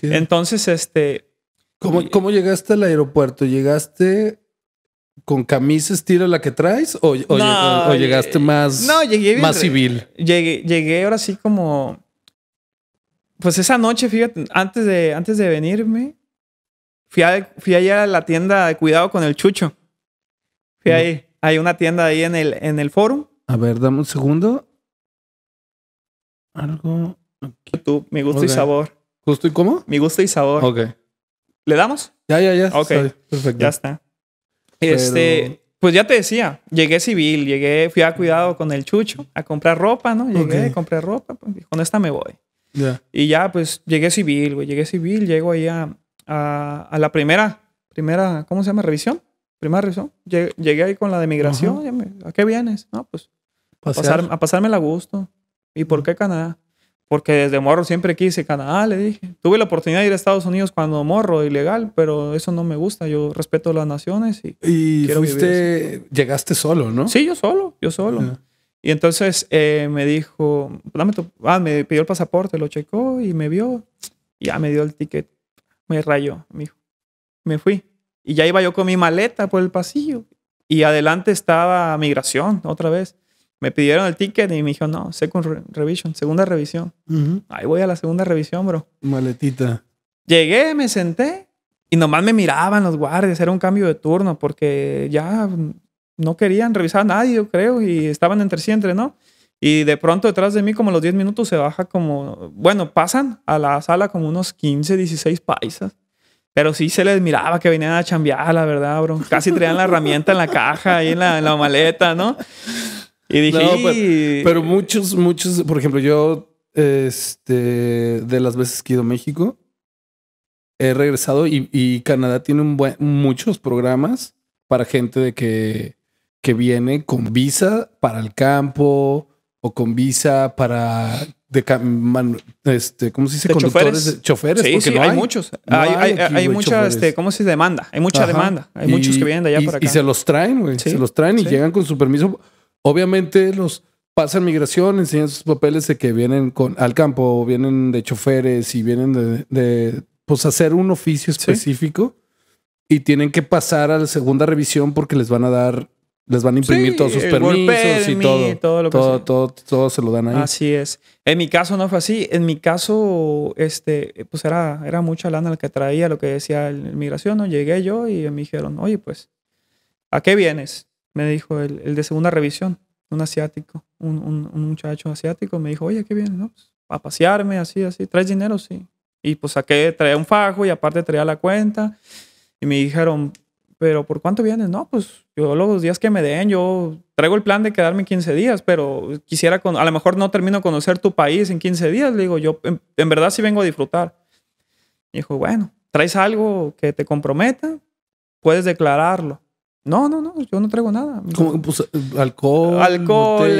Entonces, este... ¿Cómo, ¿Cómo llegaste al aeropuerto? ¿Llegaste ¿Con camisas tira la que traes? ¿O, llegaste más, más civil? Llegué, llegué ahora sí como. Pues esa noche, fíjate, antes de, antes de venirme, fui, fui allá a la tienda de cuidado con el chucho. Fui mm. ahí. Hay una tienda ahí en el, en el forum. A ver, dame un segundo. Algo. YouTube, mi gusto y sabor. ¿Gusto y cómo? Mi gusto y sabor. Ok. ¿Le damos? Ya, ya, ya. Ok. perfecto. Ya está. Este, pues ya te decía, llegué civil, llegué, fui a cuidado con el chucho a comprar ropa, ¿no? Llegué, compré ropa, pues, con esta me voy. Y ya, pues llegué civil, güey, llegué civil, llego ahí a, la primera, primera, ¿cómo se llama? Revisión. Primera revisión. Llegué, ahí con la de migración. ¿A qué vienes? No, pues a, pasar, a pasármela a gusto. ¿Y por qué Canadá? Porque desde morro siempre quise Canadá, ah, le dije. Tuve la oportunidad de ir a Estados Unidos cuando morro, ilegal, pero eso no me gusta. Yo respeto las naciones y. Y llegaste solo, ¿no? Sí, yo solo, yo solo. Y entonces eh, me dijo, dame ah, me pidió el pasaporte, lo checó y me vio. Y ya me dio el ticket. Me rayó, me dijo. Me fui. Y ya iba yo con mi maleta por el pasillo. Y adelante estaba migración, otra vez me pidieron el ticket y me dijo, no, second revision, segunda revisión. Ahí voy a la segunda revisión, bro. Maletita. Llegué, me senté y nomás me miraban los guardias. Era un cambio de turno porque ya no querían revisar a nadie, yo creo, y estaban entre sí, entre no. Y de pronto detrás de mí, como los 10 minutos, se baja como, bueno, pasan a la sala como unos 15, 16 paisas. Pero sí se les miraba que venían a chambear, la verdad, bro. Casi traían la herramienta en la caja, y en la, en la maleta, ¿no? Y dije, pero, muchos, muchos, por ejemplo, yo, este, de las veces que he ido a México, he regresado y, Canadá tiene muchos programas para gente de que, que viene con visa para el campo o con visa para de este, ¿cómo se dice? Conductores, choferes. sí, porque pues hay, muchos. hay, hay, mucha, este, ¿cómo se dice? Demanda. Hay mucha demanda. Hay muchos que vienen de allá para acá. Y se los traen, güey. Se los traen y llegan con su permiso Obviamente los pasan migración, enseñan sus papeles de que vienen con, al campo, vienen de choferes y vienen de, pues hacer un oficio específico y tienen que pasar a la segunda revisión porque les van a dar, les van a imprimir todos sus permisos y todo. Todo, todo, todo, se lo dan ahí. Así es. En mi caso no fue así. En mi caso, este, pues era, era mucha lana la que traía lo que decía el migración, ¿no? Llegué yo y me dijeron, oye, pues, ¿a qué vienes? me dijo el, de segunda revisión, un asiático, un, muchacho asiático, me dijo, oye, qué vienes, ¿no? Pues, a pasearme, así, así, ¿traes dinero? Sí. Y pues saqué, traía un fajo y aparte traía la cuenta. Y me dijeron, pero ¿por cuánto vienes? No, pues yo los días que me den, yo traigo el plan de quedarme 15 días, pero quisiera, con, a lo mejor no termino de conocer tu país en 15 días. Le digo, yo en, verdad sí vengo a disfrutar. Y dijo, bueno, ¿traes algo que te comprometa? Puedes declararlo. No, no, no, yo no traigo nada. ¿Cómo que pues, alcohol? Alcohol,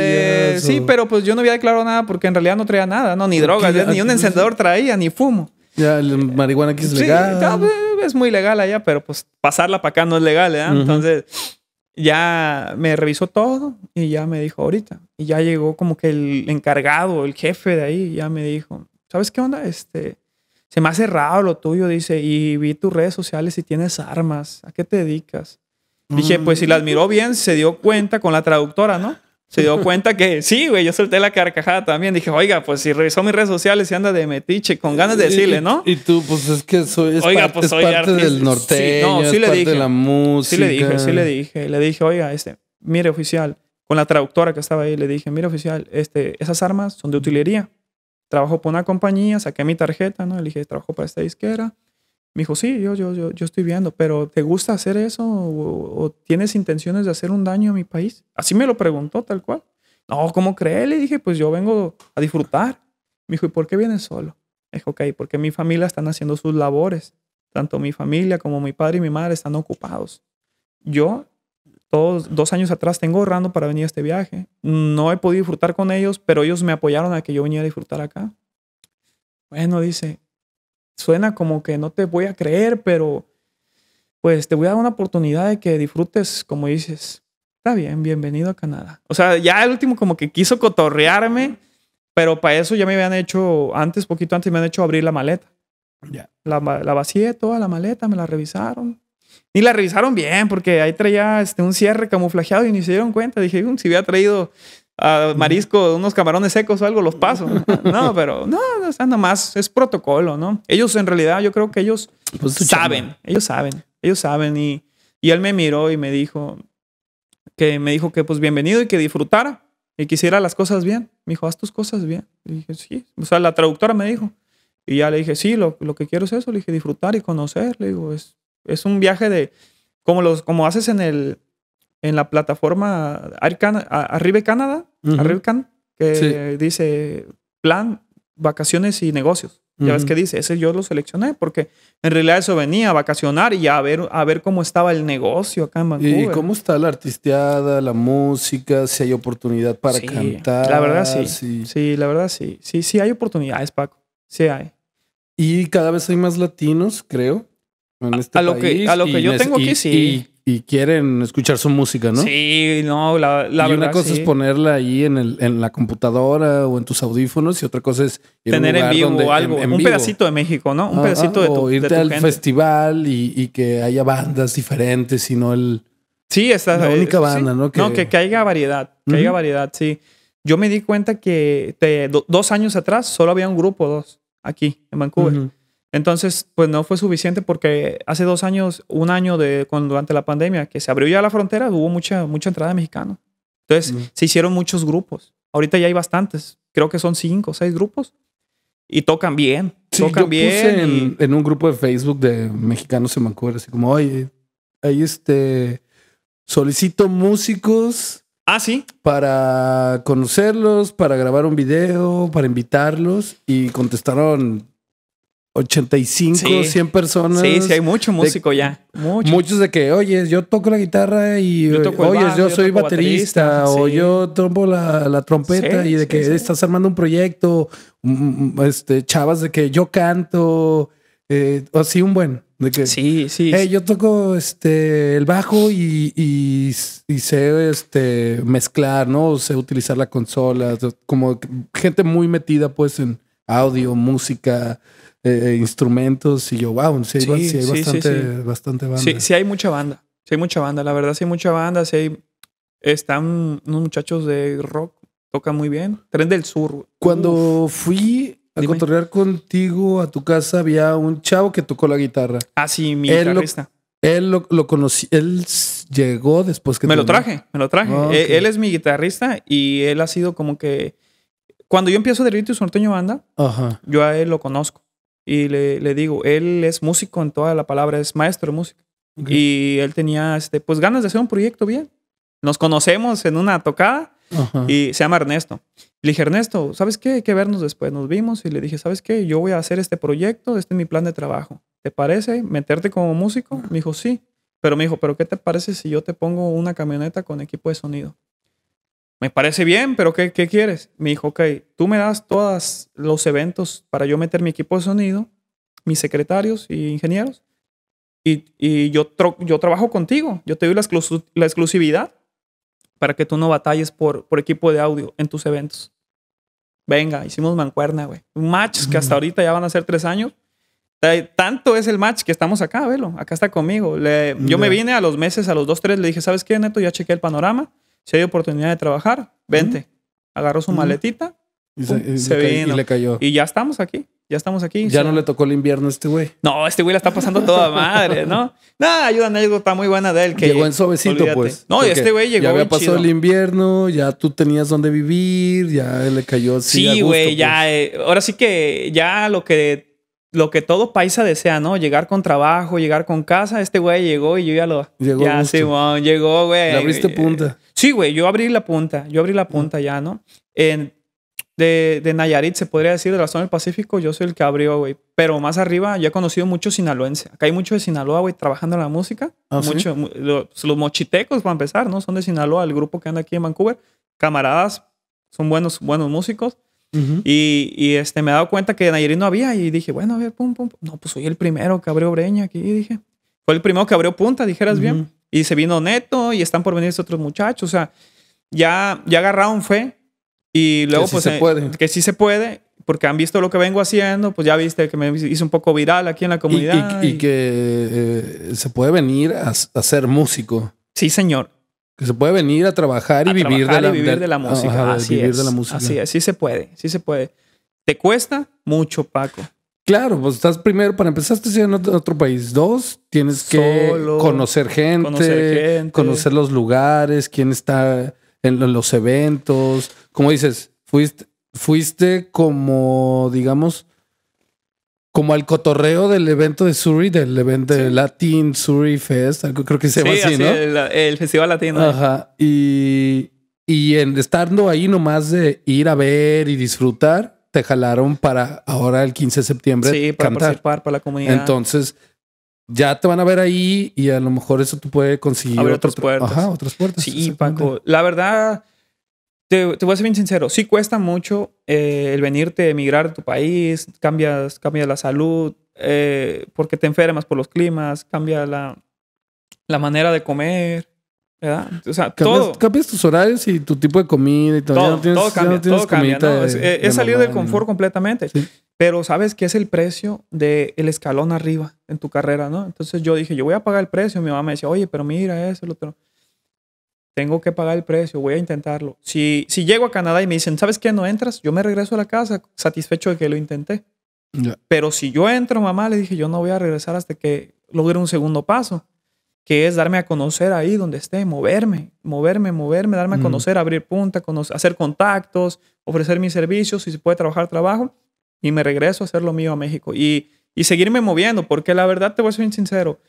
sí, pero pues yo no había declarado nada porque en realidad no traía nada, no, ni drogas, ni un pues, encendedor traía, ni fumo. Ya, el marihuana aquí es legal. Sí, pues, es muy legal allá, pero pues pasarla para acá no es legal, ¿eh? Entonces ya me revisó todo y ya me dijo ahorita. Y ya llegó como que el encargado, el jefe de ahí, ya me dijo, ¿sabes qué onda? Este, se me ha cerrado lo tuyo, dice, y vi tus redes sociales y tienes armas, ¿a qué te dedicas? Dije, pues si la mm. admiró bien, se dio cuenta con la traductora, ¿no? Se dio cuenta que sí, güey, yo solté la carcajada también. Dije, oiga, pues si revisó mis redes sociales y anda de metiche, con ganas de decirle, ¿no? Y, tú, pues es que soy, parte, pues, del norteño, no, sí le parte de la música. Sí le dije, sí le dije. Le dije, oiga, este, mire oficial, con la traductora que estaba ahí, le dije, mire oficial, este, esas armas son de utilería. Trabajo por una compañía, saqué mi tarjeta, ¿no? Le dije, trabajo para esta disquera. Me dijo, sí, yo, yo, yo, yo estoy viendo, pero ¿te gusta hacer eso o, tienes intenciones de hacer un daño a mi país? Así me lo preguntó tal cual. No, ¿cómo crees? Le dije, pues yo vengo a disfrutar. Me dijo, ¿y por qué vienes solo? Me dijo, ok, porque mi familia están haciendo sus labores. Tanto mi familia como mi padre y mi madre están ocupados. Yo, todos, dos años atrás, tengo ahorrando para venir a este viaje. No he podido disfrutar con ellos, pero ellos me apoyaron a que yo viniera a disfrutar acá. Bueno, dice, suena como que no te voy a creer, pero pues te voy a dar una oportunidad de que disfrutes, como dices, está bien, bienvenido a Canadá. O sea, ya el último como que quiso cotorrearme, pero para eso ya me habían hecho, antes, poquito antes, me han hecho abrir la maleta. ya La, la, vacié toda la maleta, me la revisaron. Ni la revisaron bien, porque ahí traía este, un cierre camuflajeado y ni se dieron cuenta. Dije, si había traído a marisco, unos camarones secos o algo, los paso. No, pero no, no nada más es protocolo, ¿no? Ellos en realidad, yo creo que ellos pues saben, ellos saben, ellos saben. Y, él me miró y me dijo que me dijo que pues bienvenido y que disfrutara y quisiera las cosas bien. Me dijo, haz tus cosas bien. Le dije, sí. O sea, la traductora me dijo. Y ya le dije, sí, lo, lo que quiero es eso. Le dije, disfrutar y conocer. Le digo, es, es un viaje de, como, los, como haces en el, en la plataforma Arribe Canadá, Can, que dice plan, vacaciones y negocios. Ya ves que dice, ese yo lo seleccioné porque en realidad eso venía a vacacionar y a ver, a ver cómo estaba el negocio acá en Vancouver. ¿Y cómo está la artisteada, la música? Si hay oportunidad para cantar. La verdad sí, sí. la verdad sí. Sí, sí hay oportunidades, Paco. Sí hay. Y cada vez hay más latinos, creo. En este a, lo que, a lo que yo tengo aquí, sí y quieren escuchar su música, ¿no? Sí, no, la, la y Una cosa es ponerla ahí en, en la computadora o en tus audífonos y otra cosa es tener en vivo algo, un pedacito de México, ¿no? Un ah, pedacito de tu, O irte al festival y, que haya bandas diferentes y no el. Sí, es la única eh, banda, ¿no? Que, no, que, haya variedad, que haya variedad, sí. Yo me di cuenta que dos años atrás solo había un grupo, dos, aquí, en Vancouver. Entonces, pues no fue suficiente porque hace dos años, un año de, cuando durante la pandemia, que se abrió ya la frontera, hubo mucha, mucha entrada de mexicanos. Entonces, se hicieron muchos grupos. Ahorita ya hay bastantes. Creo que son cinco o seis grupos. Y tocan bien. Sí, tocan yo Puse en, en, un grupo de Facebook de mexicanos, se me así como, oye, ahí este. Solicito músicos. Ah, sí. Para conocerlos, para grabar un video, para invitarlos. Y contestaron 85, 100 personas. Sí, sí, hay mucho músico ya. Muchos de que, oye, yo toco la guitarra y, oye, yo, soy baterista, o yo trompo la, trompeta y de que estás armando un proyecto, mm, mm, mm, este, chavas de que yo canto, eh, así un buen. De que, sí, sí. yo toco este, el bajo y, sé este, mezclar, ¿no? O sé utilizar la consola, como gente muy metida pues en audio, música eh, eh, instrumentos y yo, wow, sí, hay, bastante, bastante banda. Sí, sí hay mucha banda, sí hay mucha banda, la verdad sí hay mucha banda, sí hay... Están unos muchachos de rock, tocan muy bien. Tren del Sur. Cuando fui a Dime. contigo a tu casa había un chavo que tocó la guitarra. Ah, sí, mi él guitarrista. Lo, él lo, lo, conocí, él llegó después que... Me lo traje, me lo traje. Ah, e, él, es mi guitarrista y él ha sido como que... Cuando yo empiezo a su Norteño Banda, Ajá. yo a él lo conozco. Y le, digo, él es músico en toda la palabra, es maestro de música. Y él tenía, este, pues, ganas de hacer un proyecto bien. Nos conocemos en una tocada y se llama Ernesto. Le dije, Ernesto, ¿sabes qué? Hay que vernos después. Nos vimos y le dije, ¿sabes qué? Yo voy a hacer este proyecto, este es mi plan de trabajo. ¿Te parece meterte como músico? Me dijo, sí. Pero me dijo, ¿pero qué te parece si yo te pongo una camioneta con equipo de sonido? me parece bien, pero ¿qué, ¿qué, quieres? Me dijo, ok, tú me das todos los eventos para yo meter mi equipo de sonido, mis secretarios y ingenieros, y, yo, yo trabajo contigo, yo te doy la, exclusividad para que tú no batalles por, por, equipo de audio en tus eventos. Venga, hicimos mancuerna, güey. Un match que hasta ahorita ya van a ser tres años. Tanto es el match que estamos acá, velo. Acá está conmigo. yo me vine a los meses, a los dos, tres, le dije, ¿sabes qué, Neto? Ya chequé el panorama si hay oportunidad de trabajar, vente. Agarró su maletita y, se, le vino. y, le cayó. Y ya estamos aquí. Ya estamos aquí. Ya no le tocó el invierno a este güey. No, este güey la está pasando toda madre, ¿no? Nada, ayuda está muy buena de él. Que llegó en suavecito, pues. No, este güey llegó. Ya había pasado el invierno, ya tú tenías donde vivir, ya le cayó así. Sí, güey, pues. ya. Eh, ahora sí que ya lo que lo que todo paisa desea, ¿no? Llegar con trabajo, llegar con casa. Este güey llegó y yo ya lo. Llegó. Ya, Simón, llegó, güey. Le abriste punta. Sí, güey, yo abrí la punta, yo abrí la punta ya, ¿no? En, de, de, Nayarit, se podría decir, de la zona del Pacífico, yo soy el que abrió, güey. Pero más arriba, yo he conocido muchos Sinaloense. Acá hay muchos de Sinaloa, güey, trabajando en la música. Ah, pues, los, mochitecos, para empezar, ¿no? Son de Sinaloa, el grupo que anda aquí en Vancouver. Camaradas, son buenos, buenos músicos. y, este, me he dado cuenta que de Nayarit no había y dije, bueno, a ver, pum, pum, No, pues soy el primero que abrió Breña aquí, dije. Fue el primero que abrió Punta, dijeras bien. Y se vino Neto y están por venir otros muchachos. O sea, ya, ya agarraron fe y luego pues... se eh, puede. Que sí se puede porque han visto lo que vengo haciendo, pues ya viste que me hice un poco viral aquí en la comunidad. Y, que eh, se puede venir a, ser músico. Sí, señor. Que se puede venir a trabajar y vivir, de, la, música. así la música. Así se puede, sí se puede. Te cuesta mucho, Paco. Claro, pues estás primero, para empezar, estás en otro país. Dos, tienes que conocer, gente, conocer, los lugares, quién está en los eventos. Como dices, fuiste, fuiste como, digamos, como al cotorreo del evento de Surrey, del evento de Latin Surrey Fest, creo que se llama así, ¿no? El, festival latino. ¿eh? Ajá. Y, y en, estando ahí nomás de ir a ver y disfrutar, te jalaron para ahora el 15 de septiembre. Sí, para participar, para la comunidad. Entonces, ya te van a ver ahí y a lo mejor eso tú puedes conseguir otro, otras puertas. Ajá, Sí, Paco, la verdad, te, voy a ser bien sincero, sí cuesta mucho eh, el venirte, a emigrar de tu país, cambias, cambias la salud, eh, porque te enfermas por los climas, cambia la, la manera de comer. ¿verdad? O sea, todo. Cambias tus horarios y tu tipo de comida y todo. tienes, cambia. del eh, confort completamente. Pero sabes qué es el precio del escalón arriba en tu carrera, ¿no? Entonces yo dije, yo voy a pagar el precio. Mi mamá me decía, oye, pero mira eso, lo otro. Tengo que pagar el precio, voy a intentarlo. Si, si llego a Canadá y me dicen, ¿sabes qué? No entras, yo me regreso a la casa satisfecho de que lo intenté. Pero si yo entro, mamá, le dije, yo no voy a regresar hasta que logre un segundo paso que es darme a conocer ahí donde esté, moverme, moverme, moverme, darme a conocer, abrir punta, hacer contactos, ofrecer mis servicios, si se puede trabajar, trabajo, y me regreso a hacer lo mío a México y, seguirme moviendo, porque la verdad te voy a ser sincero,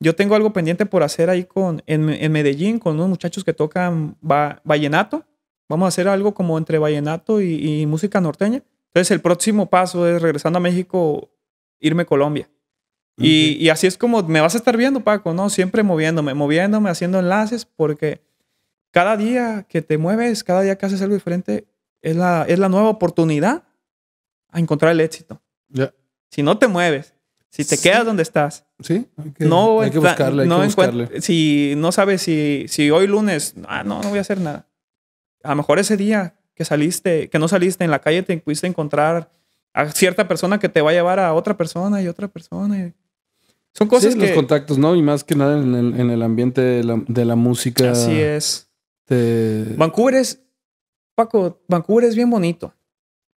yo tengo algo pendiente por hacer ahí con, en, Medellín con unos muchachos que tocan vallenato, vamos a hacer algo como entre vallenato y, y música norteña, entonces el próximo paso es regresando a México, irme a Colombia. Y, así es como me vas a estar viendo, Paco, ¿no? Siempre moviéndome, moviéndome, haciendo enlaces, porque cada día que te mueves, cada día que haces algo diferente, es la, es la nueva oportunidad a encontrar el éxito. Si no te mueves, si te quedas donde estás. Sí, hay que, no, buscarle, hay que buscarle. Si no sabes si, si hoy lunes, ah, no, no voy a hacer nada. A lo mejor ese día que saliste, que no saliste en la calle, te pudiste encontrar a cierta persona que te va a llevar a otra persona y otra persona. Y, son cosas sí, que... los contactos, ¿no? Y más que nada en el, ambiente de la, música. Así es. Vancouver es... Paco, Vancouver es bien bonito.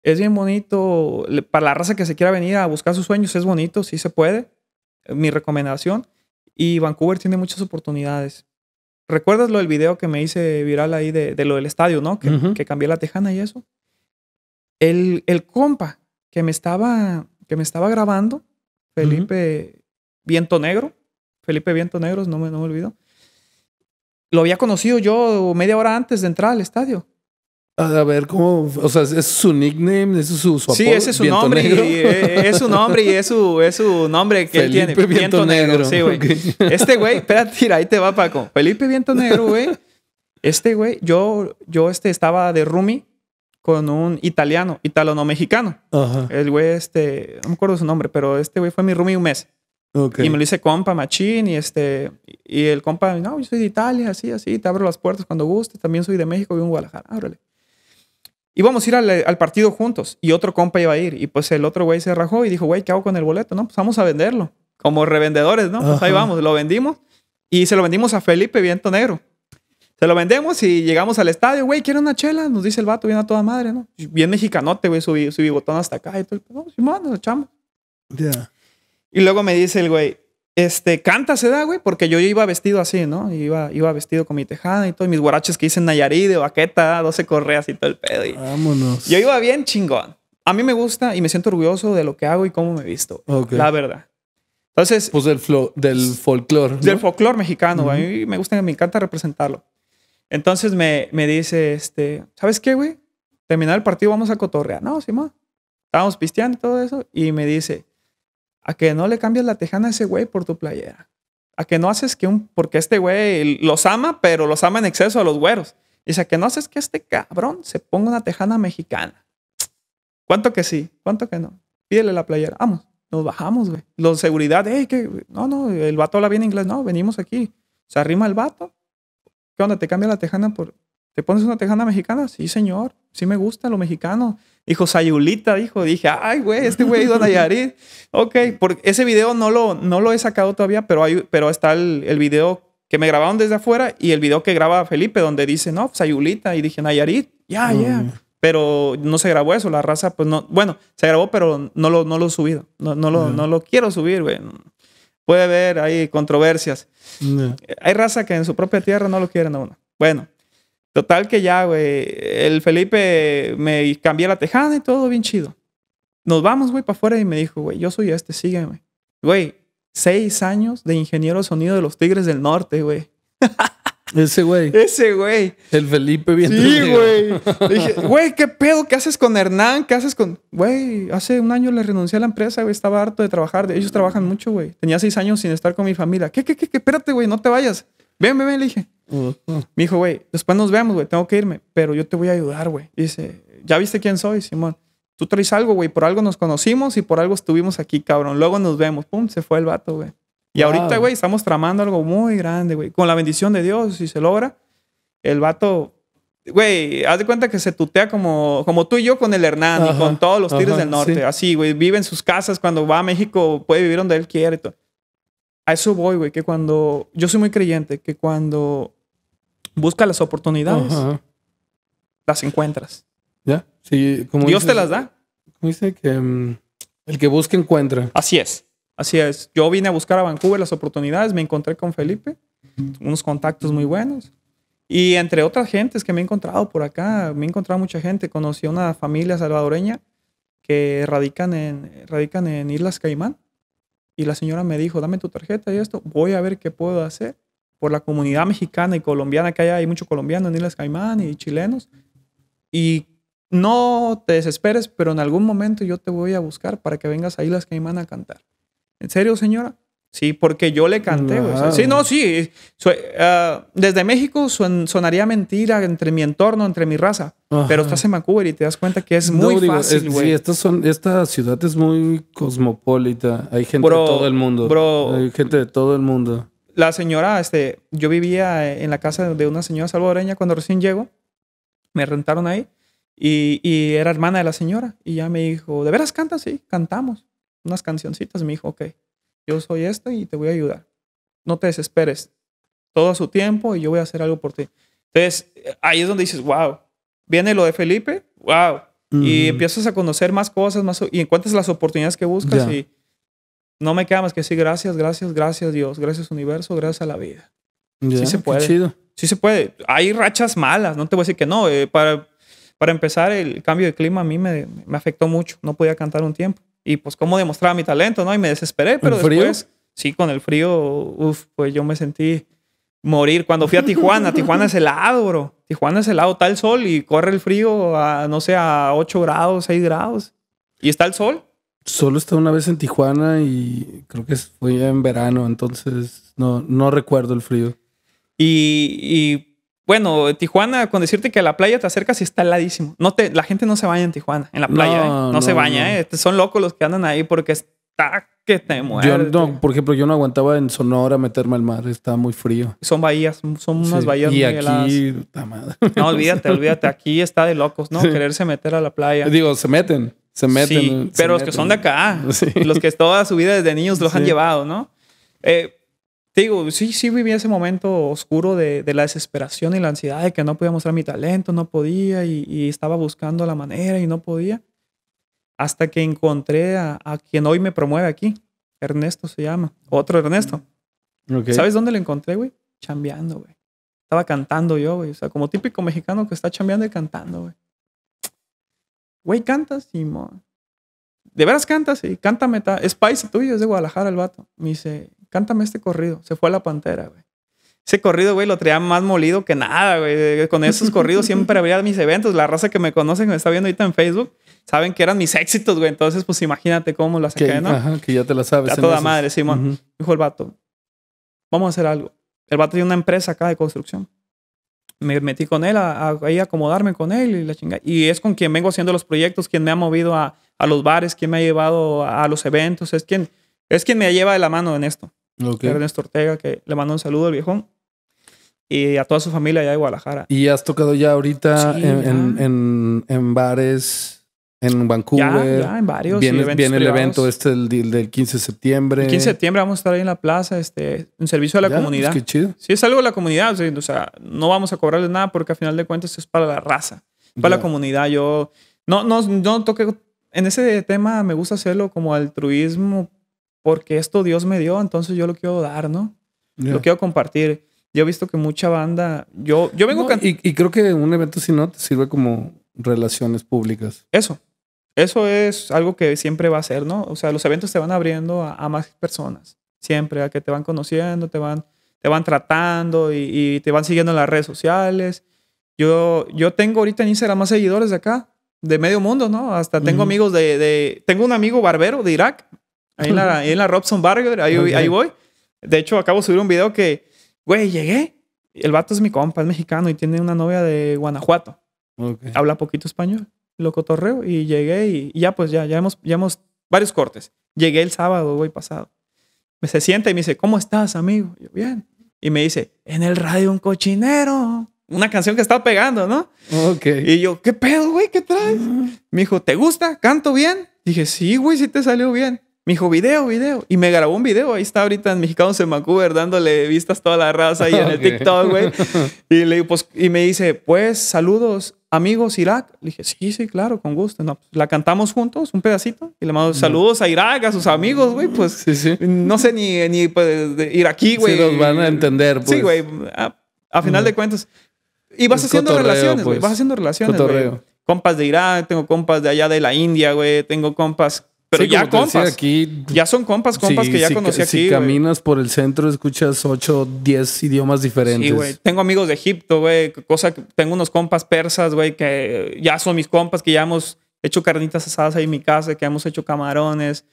Es bien bonito. Para la raza que se quiera venir a buscar sus sueños, es bonito, sí se puede. Mi recomendación. Y Vancouver tiene muchas oportunidades. ¿Recuerdas lo del video que me hice viral ahí de, lo del estadio, no? Que, cambié la tejana y eso. El, el compa que me estaba, que me estaba grabando, Felipe, Viento Negro, Felipe Viento Negro. no me, no me olvido. Lo había conocido yo media hora antes de entrar al estadio. A ver, ¿cómo? O sea, ¿es su nickname? ¿Es su, su Sí, ese es su nombre. Y, eh, eh, es su nombre y es su, es su nombre que él tiene. Felipe Viento Negro. Sí, güey. Este güey, espérate, tira, ahí te va, Paco. Felipe Viento Negro, güey. Este güey, yo, yo este, estaba de roomie con un italiano, italo-no-mexicano. El güey, este, no me acuerdo su nombre, pero este güey fue mi roomie un mes. Y me lo dice compa, machín, y este, y el compa, no, yo soy de Italia, así, así, te abro las puertas cuando guste, también soy de México, vivo en Guadalajara, ábrele. Y vamos a ir al, partido juntos, y otro compa iba a ir, y pues el otro güey se rajó y dijo, güey, ¿qué hago con el boleto? No, pues vamos a venderlo, como revendedores, ¿no? Pues ahí vamos, lo vendimos, y se lo vendimos a Felipe Viento Negro. Se lo vendemos y llegamos al estadio, güey, ¿quiere una chela? Nos dice el vato, viene a toda madre, ¿no? Bien mexicanote, güey, subí, subí botón hasta acá y todo, no, mano, nos echamos. Ya. Y luego me dice el güey, este, canta se ¿eh, da, güey, porque yo iba vestido así, ¿no? Iba, iba vestido con mi tejada y todo, y mis guaraches que hice en Nayarit, de baqueta, 12 correas y todo el pedo. Vámonos. Yo iba bien chingón. A mí me gusta y me siento orgulloso de lo que hago y cómo me visto. La verdad. Entonces. Pues del, del folclore. Del folclore mexicano, güey. A mí me gusta, me encanta representarlo. Entonces me, me dice, este, ¿sabes qué, güey? Terminar el partido, vamos a cotorrear. No, Simón. Estábamos pisteando y todo eso. Y me dice, a que no le cambias la tejana a ese güey por tu playera. A que no haces que un. Porque este güey los ama, pero los ama en exceso a los güeros. Dice, a que no haces que este cabrón se ponga una tejana mexicana. ¿Cuánto que sí? ¿Cuánto que no? Pídele la playera. Vamos, nos bajamos, güey. Los seguridad, eh que. No, no, el vato habla bien inglés. No, venimos aquí. Se arrima el vato. ¿Qué onda? ¿Te cambia la tejana por.? ¿Te pones una tejana mexicana? Sí, señor. Sí me gusta lo mexicano. Dijo, Sayulita, dijo. Dije, ay, güey, este güey ido a Nayarit. ok, porque ese video no lo, no lo he sacado todavía, pero, hay, pero está el, video que me grabaron desde afuera y el video que graba Felipe, donde dice, no, Sayulita. Y dije, Nayarit, ya, ya. Mm. Pero no se grabó eso, la raza, pues no. Bueno, se grabó, pero no lo, no lo he subido. No, no, lo, no lo quiero subir, güey puede haber hay controversias. Hay raza que en su propia tierra no lo quieren a uno. Bueno, Total que ya, güey, el Felipe me cambié la tejada y todo bien chido. Nos vamos, güey, para afuera y me dijo, güey, yo soy este, sígueme. Güey, seis años de ingeniero sonido de los Tigres del Norte, güey. Ese güey. Ese güey. El Felipe bien. Sí, güey. Dije, güey, ¿qué pedo? ¿Qué haces con Hernán? ¿Qué haces con...? Güey, hace un año le renuncié a la empresa, güey. Estaba harto de trabajar. Ellos trabajan mucho, güey. Tenía seis años sin estar con mi familia. ¿Qué, qué, qué? qué? Espérate, güey, no te vayas ven, ven, ven, le dije. Me dijo, güey, después nos vemos, güey, tengo que irme, pero yo te voy a ayudar, güey. Dice, ¿ya viste quién soy, Simón? Tú traes algo, güey, por algo nos conocimos y por algo estuvimos aquí, cabrón. Luego nos vemos, pum, se fue el vato, güey. Y ahorita, güey, estamos tramando algo muy grande, güey. Con la bendición de Dios, si se logra, el vato, güey, haz de cuenta que se tutea como, como tú y yo con el Hernán y con todos los del norte. Así, güey, vive en sus casas. Cuando va a México, puede vivir donde él quiere. Y todo a eso voy, güey, que cuando yo soy muy creyente, que cuando buscas las oportunidades, las encuentras. Ya, sí, como Dios te las da. Como dice que mm, el que busca encuentra. Así es, así es. Yo vine a buscar a Vancouver las oportunidades, me encontré con Felipe, unos contactos muy buenos. Y entre otras gentes que me he encontrado por acá, me he encontrado mucha gente. Conocí una familia salvadoreña que radican en, radican en Islas Caimán. Y la señora me dijo, dame tu tarjeta y esto, voy a ver qué puedo hacer por la comunidad mexicana y colombiana que hay, hay muchos colombianos en Islas Caimán y chilenos. Y no te desesperes, pero en algún momento yo te voy a buscar para que vengas a Islas Caimán a cantar. ¿En serio, señora? Sí, porque yo le canté. sí, no, sí. soy ah, desde México sonaría mentira entre mi entorno, entre mi raza, pero estás en Vancouver y te das cuenta que es muy fácil, güey. sí, estas son, esta ciudad es muy cosmopolita. Hay gente de todo el mundo. Bro, Hay gente de todo el mundo. La señora, este, yo vivía en la casa de una señora salvadoreña cuando recién llego. Me rentaron ahí y, era hermana de la señora. Y ya me dijo, ¿de veras cantas? Sí, cantamos unas cancioncitas. me dijo, ok, yo soy esta y te voy a ayudar. No te desesperes. Todo a su tiempo y yo voy a hacer algo por ti. Entonces, ahí es donde dices, wow, viene lo de Felipe, wow. Y empiezas a conocer más cosas más, y encuentras las oportunidades que buscas y no me queda más que decir gracias, gracias, gracias Dios, gracias universo, gracias a la vida. sí se puede. Sí se puede. Hay rachas malas, no te voy a decir que no. Eh, para, para empezar, el cambio de clima a mí me, afectó mucho. No podía cantar un tiempo. Y pues cómo demostraba mi talento, ¿no? Y me desesperé, pero después, sí, con el frío, uf, pues yo me sentí morir. Cuando fui a Tijuana, Tijuana es helado, bro. Tijuana es helado, está el sol y corre el frío a, no sé, a 8 grados, 6 grados. Y está el sol. Solo estuve una vez en Tijuana y creo que fue en verano, entonces no, no recuerdo el frío. Y, bueno, Tijuana, con decirte que la playa te acercas y está heladísimo. No te, la gente no se baña en Tijuana, en la playa. ¿eh? No, se baña, eh. son locos los que andan ahí porque está que te Yo por ejemplo, yo no aguantaba en Sonora meterme al mar, estaba muy frío. Son bahías, son unas bahías muy aquí, madre. No, olvídate, olvídate, aquí está de locos, ¿no? Quererse meter a la playa. Digo, se meten, se meten. Sí, pero los que son de acá, los que toda su vida desde niños los han llevado, ¿no? Eh, te digo, sí, sí viví ese momento oscuro de, la desesperación y la ansiedad de que no podía mostrar mi talento, no podía y, y estaba buscando la manera y no podía hasta que encontré a, quien hoy me promueve aquí. Ernesto se llama. Otro Ernesto. ¿Sabes dónde lo encontré, güey? Chambeando, güey. Estaba cantando yo, güey. O sea, como típico mexicano que está chambeando y cantando, güey. Güey, cantas, Simón. ¿De veras cantas? Y sí, cántame. Es paisa tuyo, es de Guadalajara el vato. Me dice, cántame este corrido. Se fue a la pantera, güey. Ese corrido, güey, lo traía más molido que nada, güey. Eh, con esos corridos siempre había mis eventos. La raza que me conoce, que me está viendo ahorita en Facebook, saben que eran mis éxitos, güey. Entonces, pues imagínate cómo las saqué, Ajá, que ya te la sabes. A toda madre, Simón. Dijo el vato, vamos a hacer algo. El vato tiene una empresa acá de construcción. Me metí con él a, a acomodarme con él y la chingada. Y es con quien vengo haciendo los proyectos, quien me ha movido a, a los bares, quien me ha llevado a, a los eventos, es quien, es quien me lleva de la mano en esto. Ernesto Ortega, que le mando un saludo al viejón. Y a toda su familia allá de Guadalajara. ¿Y has tocado ya ahorita en, En, en, bares, en Vancouver? Ya, ya en varios. Viene, viene el evento este del, del, 15 de septiembre. 15 de septiembre vamos a estar ahí en la plaza, este, un servicio a la comunidad. Pues, sí, es algo de la comunidad. O sea, no vamos a cobrarles nada porque al final de cuentas es para la raza, para la comunidad. Yo no, no, no toque. En ese tema me gusta hacerlo como altruismo porque esto Dios me dio, entonces yo lo quiero dar, ¿no? Lo quiero compartir. Yo he visto que mucha banda, yo, yo vengo... y, creo que un evento si no te sirve como relaciones públicas. Eso, eso es algo que siempre va a ser, ¿no? O sea, los eventos te van abriendo a, más personas, siempre, a que te van conociendo, te van, te van tratando y, te van siguiendo en las redes sociales. Yo, yo tengo ahorita en Instagram más seguidores de acá, de medio mundo, ¿no? Hasta tengo amigos de, de, Tengo un amigo barbero de Irak, Ahí en la, la Robson Burger, ahí, ahí voy. De hecho, acabo de subir un video que, güey, llegué. El vato es mi compa, es mexicano y tiene una novia de Guanajuato. Habla poquito español, lo cotorreo y llegué y, ya pues ya, ya hemos, ya hemos varios cortes. Llegué el sábado, güey, pasado. Me se sienta y me dice, ¿cómo estás, amigo? yo, bien. Y me dice, en el radio un cochinero. Una canción que estaba pegando, ¿no? Ok. Y yo, ¿qué pedo, güey? ¿Qué traes? Me dijo, ¿te gusta? ¿Canto bien? Dije, sí, güey, sí te salió bien. Me dijo, video, video. Y me grabó un video. Ahí está ahorita en Mexicanos en Vancouver dándole vistas toda la raza ahí en el TikTok, güey. Y, pues, y me dice, pues, saludos, amigos Irak. Le dije, sí, sí, claro, con gusto. No, pues, la cantamos juntos, un pedacito. Y le mando saludos a Irak, a sus amigos, güey. Pues, sí, no sé ni, ni pues, de iraquí, güey. Sí, los van a entender, pues. Sí, güey. A, final de cuentas. Y vas pues. haciendo relaciones, güey. Vas haciendo relaciones, güey. Compas de Irak, tengo compas de allá de la India, güey. Tengo compas pero ya compas. Aquí, ya son compas, compas que ya conocí aquí. Si caminas por el centro, escuchas 8, 10 idiomas diferentes. Sí, güey. Tengo amigos de Egipto, güey. Cosa tengo unos compas persas, güey, que ya son mis compas, que ya hemos hecho carnitas asadas ahí en mi casa, que hemos hecho camarones,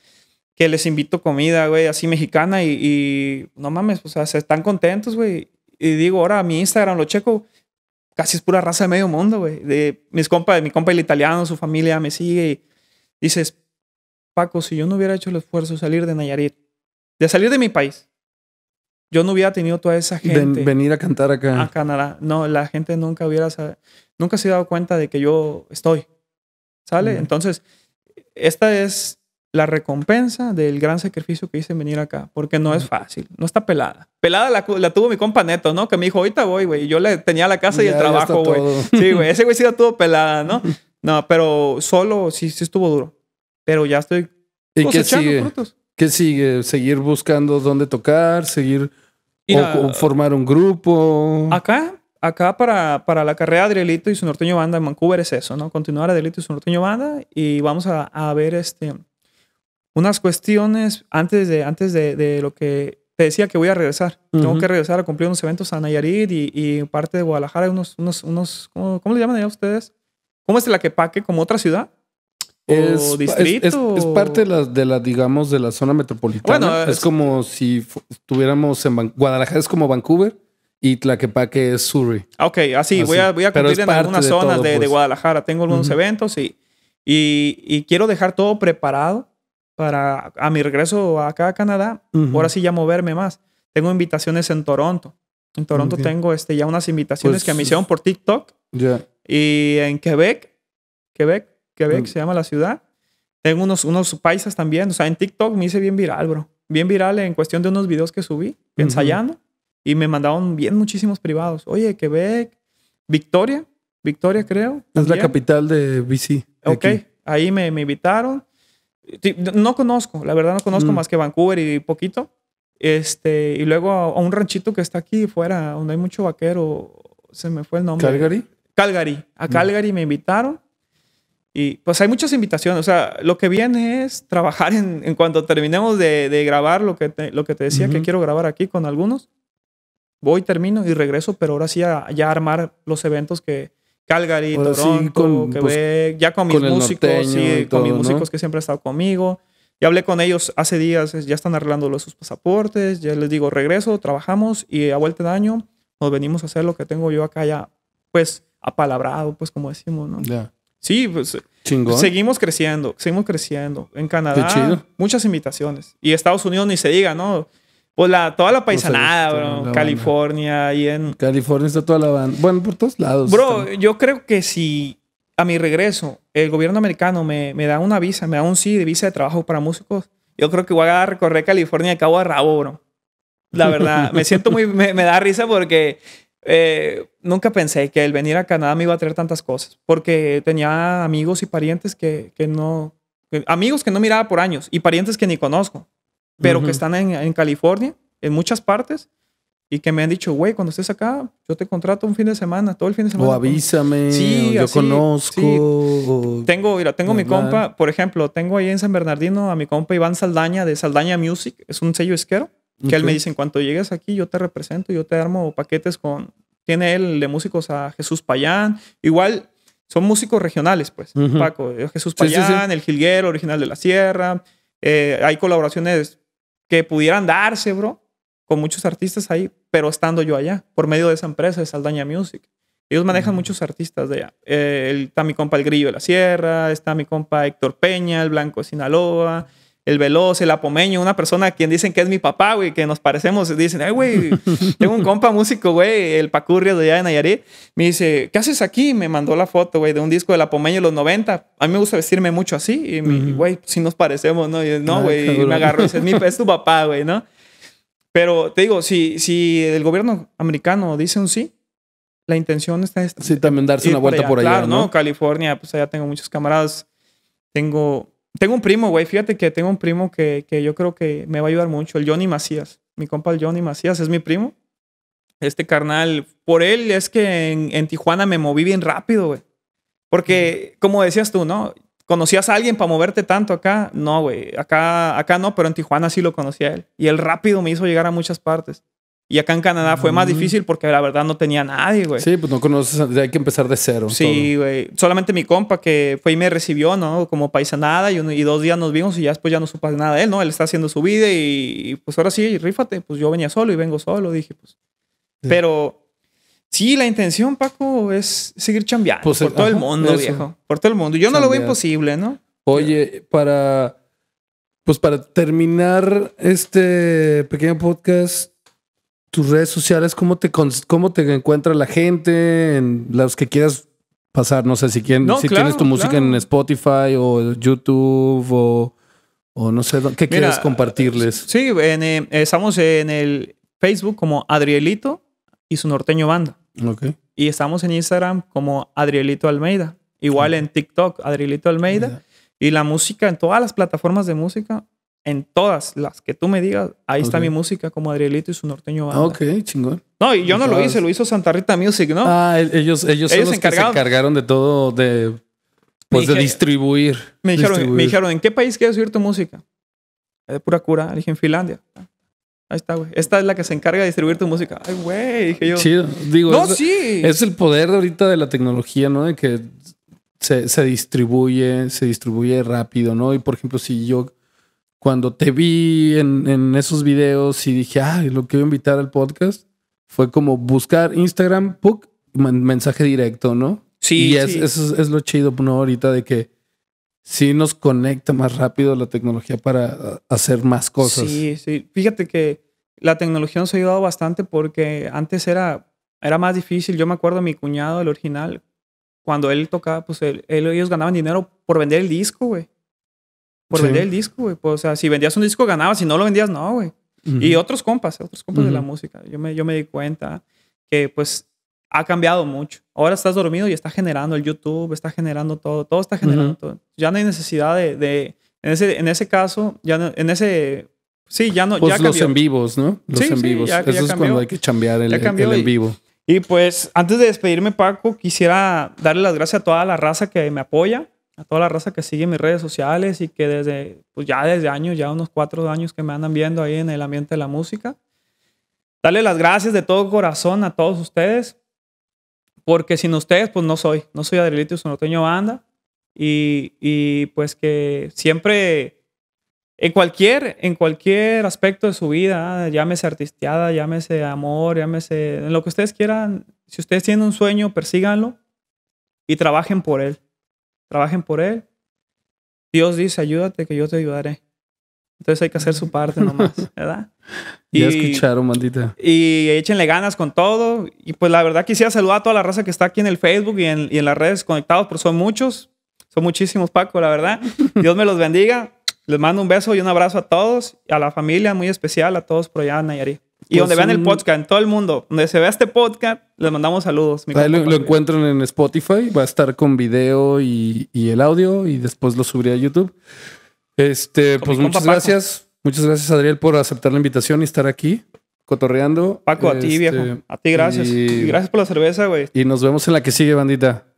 que les invito comida, güey, así mexicana. Y, y no mames, o sea, se están contentos, güey. Y digo, ahora mi Instagram lo checo casi es pura raza de medio mundo, güey. De mis compas, de mi compa el italiano, su familia me sigue y dices, Paco, si yo no hubiera hecho el esfuerzo de salir de Nayarit, de salir de mi país, yo no hubiera tenido toda esa gente. venir a cantar acá. A Canadá. No, la gente nunca hubiera, nunca se dado cuenta de que yo estoy. ¿Sale? Entonces, esta es la recompensa del gran sacrificio que hice en venir acá, porque no es fácil, no está pelada. Pelada la, tuvo mi compa Neto, ¿no? Que me dijo, ahorita voy, güey. Yo le tenía la casa y el trabajo, güey. Sí, güey, ese güey sí la tuvo pelada, ¿no? No, pero solo sí, sí estuvo duro. Pero ya estoy ¿Y qué sigue? ¿Qué sigue? ¿Seguir buscando dónde tocar? ¿Seguir o, formar un grupo? Acá, acá para, la carrera de Adrielito y su norteño banda en Vancouver es eso, ¿no? Continuar Adrielito y su norteño banda y vamos a, ver este, unas cuestiones antes, de, antes de, lo que te decía que voy a regresar. Tengo que regresar a cumplir unos eventos a Nayarit y, parte de Guadalajara, unos, unos, unos ¿cómo, le llaman a ustedes? ¿Cómo es la que paque como otra ciudad? es, Es, parte de la, de la, digamos, de la zona metropolitana. Bueno, es, como si estuviéramos en Guadalajara, es como Vancouver y Tlaquepaque es Surrey. Ah, ok, ah, así, voy a, voy a cumplir en algunas de zonas de, pues. Guadalajara. Tengo algunos eventos y, y, quiero dejar todo preparado para a mi regreso acá a Canadá, ahora sí ya moverme más. Tengo invitaciones en Toronto. En Toronto tengo este, ya unas invitaciones pues que me hicieron por TikTok. Yeah. Y en Quebec, Quebec Quebec, mm. se llama la ciudad. Tengo unos, unos paisas también, o sea, en TikTok me hice bien viral, bro. Bien viral en cuestión de unos videos que subí, ensayando, y me mandaron bien muchísimos privados. Oye, Quebec, Victoria, Victoria creo. Es la capital de BC. Ok, ahí me, me, invitaron. No conozco, la verdad no conozco mm. más que Vancouver y poquito. Este, y luego a, un ranchito que está aquí fuera, donde hay mucho vaquero, se me fue el nombre. Calgary. Calgary. A mm. Calgary me invitaron. Y pues hay muchas invitaciones. O sea, lo que viene es trabajar en, en cuanto terminemos de, grabar lo que te, lo que te decía que quiero grabar aquí con algunos. Voy, termino y regreso, pero ahora sí ya armar los eventos que Calgary, Toronto, pues, ya con mis músicos, con mis músicos que siempre han estado conmigo. Ya hablé con ellos hace días, ya están arreglando sus pasaportes, ya les digo, regreso, trabajamos y a vuelta de año nos venimos a hacer lo que tengo yo acá ya, pues apalabrado, pues como decimos, ¿no? Ya. Sí, pues seguimos creciendo, seguimos creciendo. En Canadá, muchas invitaciones. Y Estados Unidos ni se diga, ¿no? Pues la, toda la paisanada, pues, bro. California y en... California está toda la banda. Bueno, por todos lados. Bro, yo creo que si a mi regreso el gobierno americano me, me da una visa, me da un sí de visa de trabajo para músicos, yo creo que voy a recorrer California de cabo a rabo, bro. La verdad, me siento muy... Me, da risa porque... Eh, nunca pensé que el venir a Canadá me iba a traer tantas cosas, porque tenía amigos y parientes que, no, amigos que no miraba por años y parientes que ni conozco, pero que están en, California, en muchas partes. Y que me han dicho, güey, cuando estés acá, yo te contrato un fin de semana, todo el fin de semana. O avísame, yo conozco. Tengo, mira, tengo mi compa, por ejemplo, tengo ahí en San Bernardino a mi compa Iván Saldaña de Saldaña Music, es un sello isquero, que él me dice, en cuanto llegues aquí, yo te represento, yo te armo paquetes con, tiene él de músicos a Jesús Payán. Igual son músicos regionales, pues. Paco, eh, Jesús Payán, El Gilguero, Original de la Sierra. Eh, hay colaboraciones que pudieran darse, bro, con muchos artistas ahí, pero estando yo allá, por medio de esa empresa de Saldaña Music. Ellos manejan muchos artistas de allá. Eh, está mi compa El Grillo de la Sierra, está mi compa Héctor Peña, El Blanco de Sinaloa el veloz, el apomeño, una persona a quien dicen que es mi papá, güey, que nos parecemos, dicen, ay, güey, tengo un compa músico, güey, el Pacurrio de allá de Nayarit, me dice, ¿qué haces aquí? Me mandó la foto, güey, de un disco del apomeño de los 90. A mí me gusta vestirme mucho así, y, güey, si pues, nos parecemos, ¿no? Y, no, ah, güey, y me agarró, es, mi, es tu papá, güey, ¿no? Pero te digo, si, si el gobierno americano dice un sí, la intención está... Sí, también darse una vuelta por allá, claro, ¿no? ¿no? California, pues allá tengo muchos camaradas, tengo tengo un primo, güey, fíjate que tengo un primo que, yo creo que me va a ayudar mucho, el Johnny Macías. Mi compa el Johnny Macías es mi primo. Este carnal, por él es que en, Tijuana me moví bien rápido, güey. Porque, como decías tú, ¿no? ¿Conocías a alguien para moverte tanto acá? No, güey. Acá, acá no, pero en Tijuana sí lo conocía él. Y él rápido me hizo llegar a muchas partes. Y acá en Canadá fue más ah. difícil porque la verdad no tenía nadie, güey. Sí, pues no conoces, hay que empezar de cero. Sí, güey. Solamente mi compa que fue y me recibió, ¿no? Como paisanada y, y dos días nos vimos y ya después ya no supo nada de él, ¿no? Él está haciendo su vida y, pues ahora sí, rífate. Pues yo venía solo y vengo solo, dije, pues. Pero sí, la intención, Paco, es seguir chambeando pues, por todo el mundo, viejo. Por todo el mundo. Yo no lo veo imposible, ¿no? Oye, para... Pues para terminar este pequeño podcast, tus redes sociales, cómo te, cómo te encuentra la gente, en las que quieras pasar, no sé si, quieren, si tienes tu música en Spotify o YouTube o, no sé, ¿qué quieres compartirles? Eh, sí, eh, estamos en el Facebook como Adrielito y su norteño banda. Y estamos en Instagram como Adrielito Almeida. Igual en TikTok, Adrielito Almeida. Y la música en todas las plataformas de música, en todas las que tú me digas, ahí está mi música como Adrielito y su norteño banda. Ok, chingón. No, y yo no lo hice, lo hizo Santa Rita Music, ¿no? Ah, ellos, ellos, se encargaron de todo, de, pues, de distribuir. Me dijeron, ¿en qué país quieres subir tu música? de pura cura, dije en Finlandia. Ahí está, güey. Esta es la que se encarga de distribuir tu música. Ay, güey, dije yo. Chido. Digo, no, es, sí. Es el poder ahorita de la tecnología, ¿no? De que se, se distribuye, se distribuye rápido, ¿no? Y por ejemplo, si yo cuando te vi en, esos videos y dije, ah, lo quiero invitar al podcast, fue como buscar Instagram, book, mensaje directo, ¿no? Sí. Y Eso es, lo chido, pues, ¿no? Ahorita de que sí nos conecta más rápido la tecnología para ah, hacer más cosas. Sí, sí. Fíjate que la tecnología nos ha ayudado bastante porque antes era, era más difícil. Yo me acuerdo mi cuñado, el original, cuando él tocaba, pues él ellos ganaban dinero por vender el disco, güey por vender el disco, güey. Pues, o sea, si vendías un disco ganabas, si no lo vendías, no, güey. Y otros compas, otros compas de la música. Yo me, yo me di cuenta que pues ha cambiado mucho. Ahora estás dormido y está generando el YouTube, está generando todo, todo está generando todo. Ya no hay necesidad de, de, en, ese, en ese caso, ya en ese, sí, ya no. Pues ya los en vivos, ¿no? Los en vivos. Eso es cuando hay que chambear el, en vivo. y pues antes de despedirme, Paco, quisiera darle las gracias a toda la raza que me apoya a toda la raza que sigue mis redes sociales y que desde, pues ya desde años, ya unos cuatro años que me andan viendo ahí en el ambiente de la música. Darle las gracias de todo corazón a todos ustedes, porque sin ustedes, pues no soy, no soy Adrielito Sonoteño Banda. Y, y, pues que siempre, en cualquier, en cualquier aspecto de su vida, llámese artisteada, llámese amor, llámese, en lo que ustedes quieran, si ustedes tienen un sueño, persíganlo y trabajen por él trabajen por Él. Dios dice, ayúdate que yo te ayudaré. Entonces hay que hacer su parte nomás, ¿verdad? Y, escuchar escucharon, maldita. Y échenle ganas con todo. Y pues la verdad quisiera saludar a toda la raza que está aquí en el Facebook y en, las redes conectados, porque son muchos. Son muchísimos, Paco, la verdad. Dios me los bendiga. Les mando un beso y un abrazo a todos, a la familia muy especial, a todos por allá en y donde pues vean el podcast, en todo el mundo, donde se vea este podcast, les mandamos saludos. lo, encuentran en Spotify, va a estar con video y, el audio y después lo subiré a YouTube. Este, pues muchas gracias. Muchas gracias, Adriel, por aceptar la invitación y estar aquí cotorreando. Paco, a ti, viejo. Este, a ti, gracias. gracias por la cerveza, güey. Y nos vemos en la que sigue, bandita.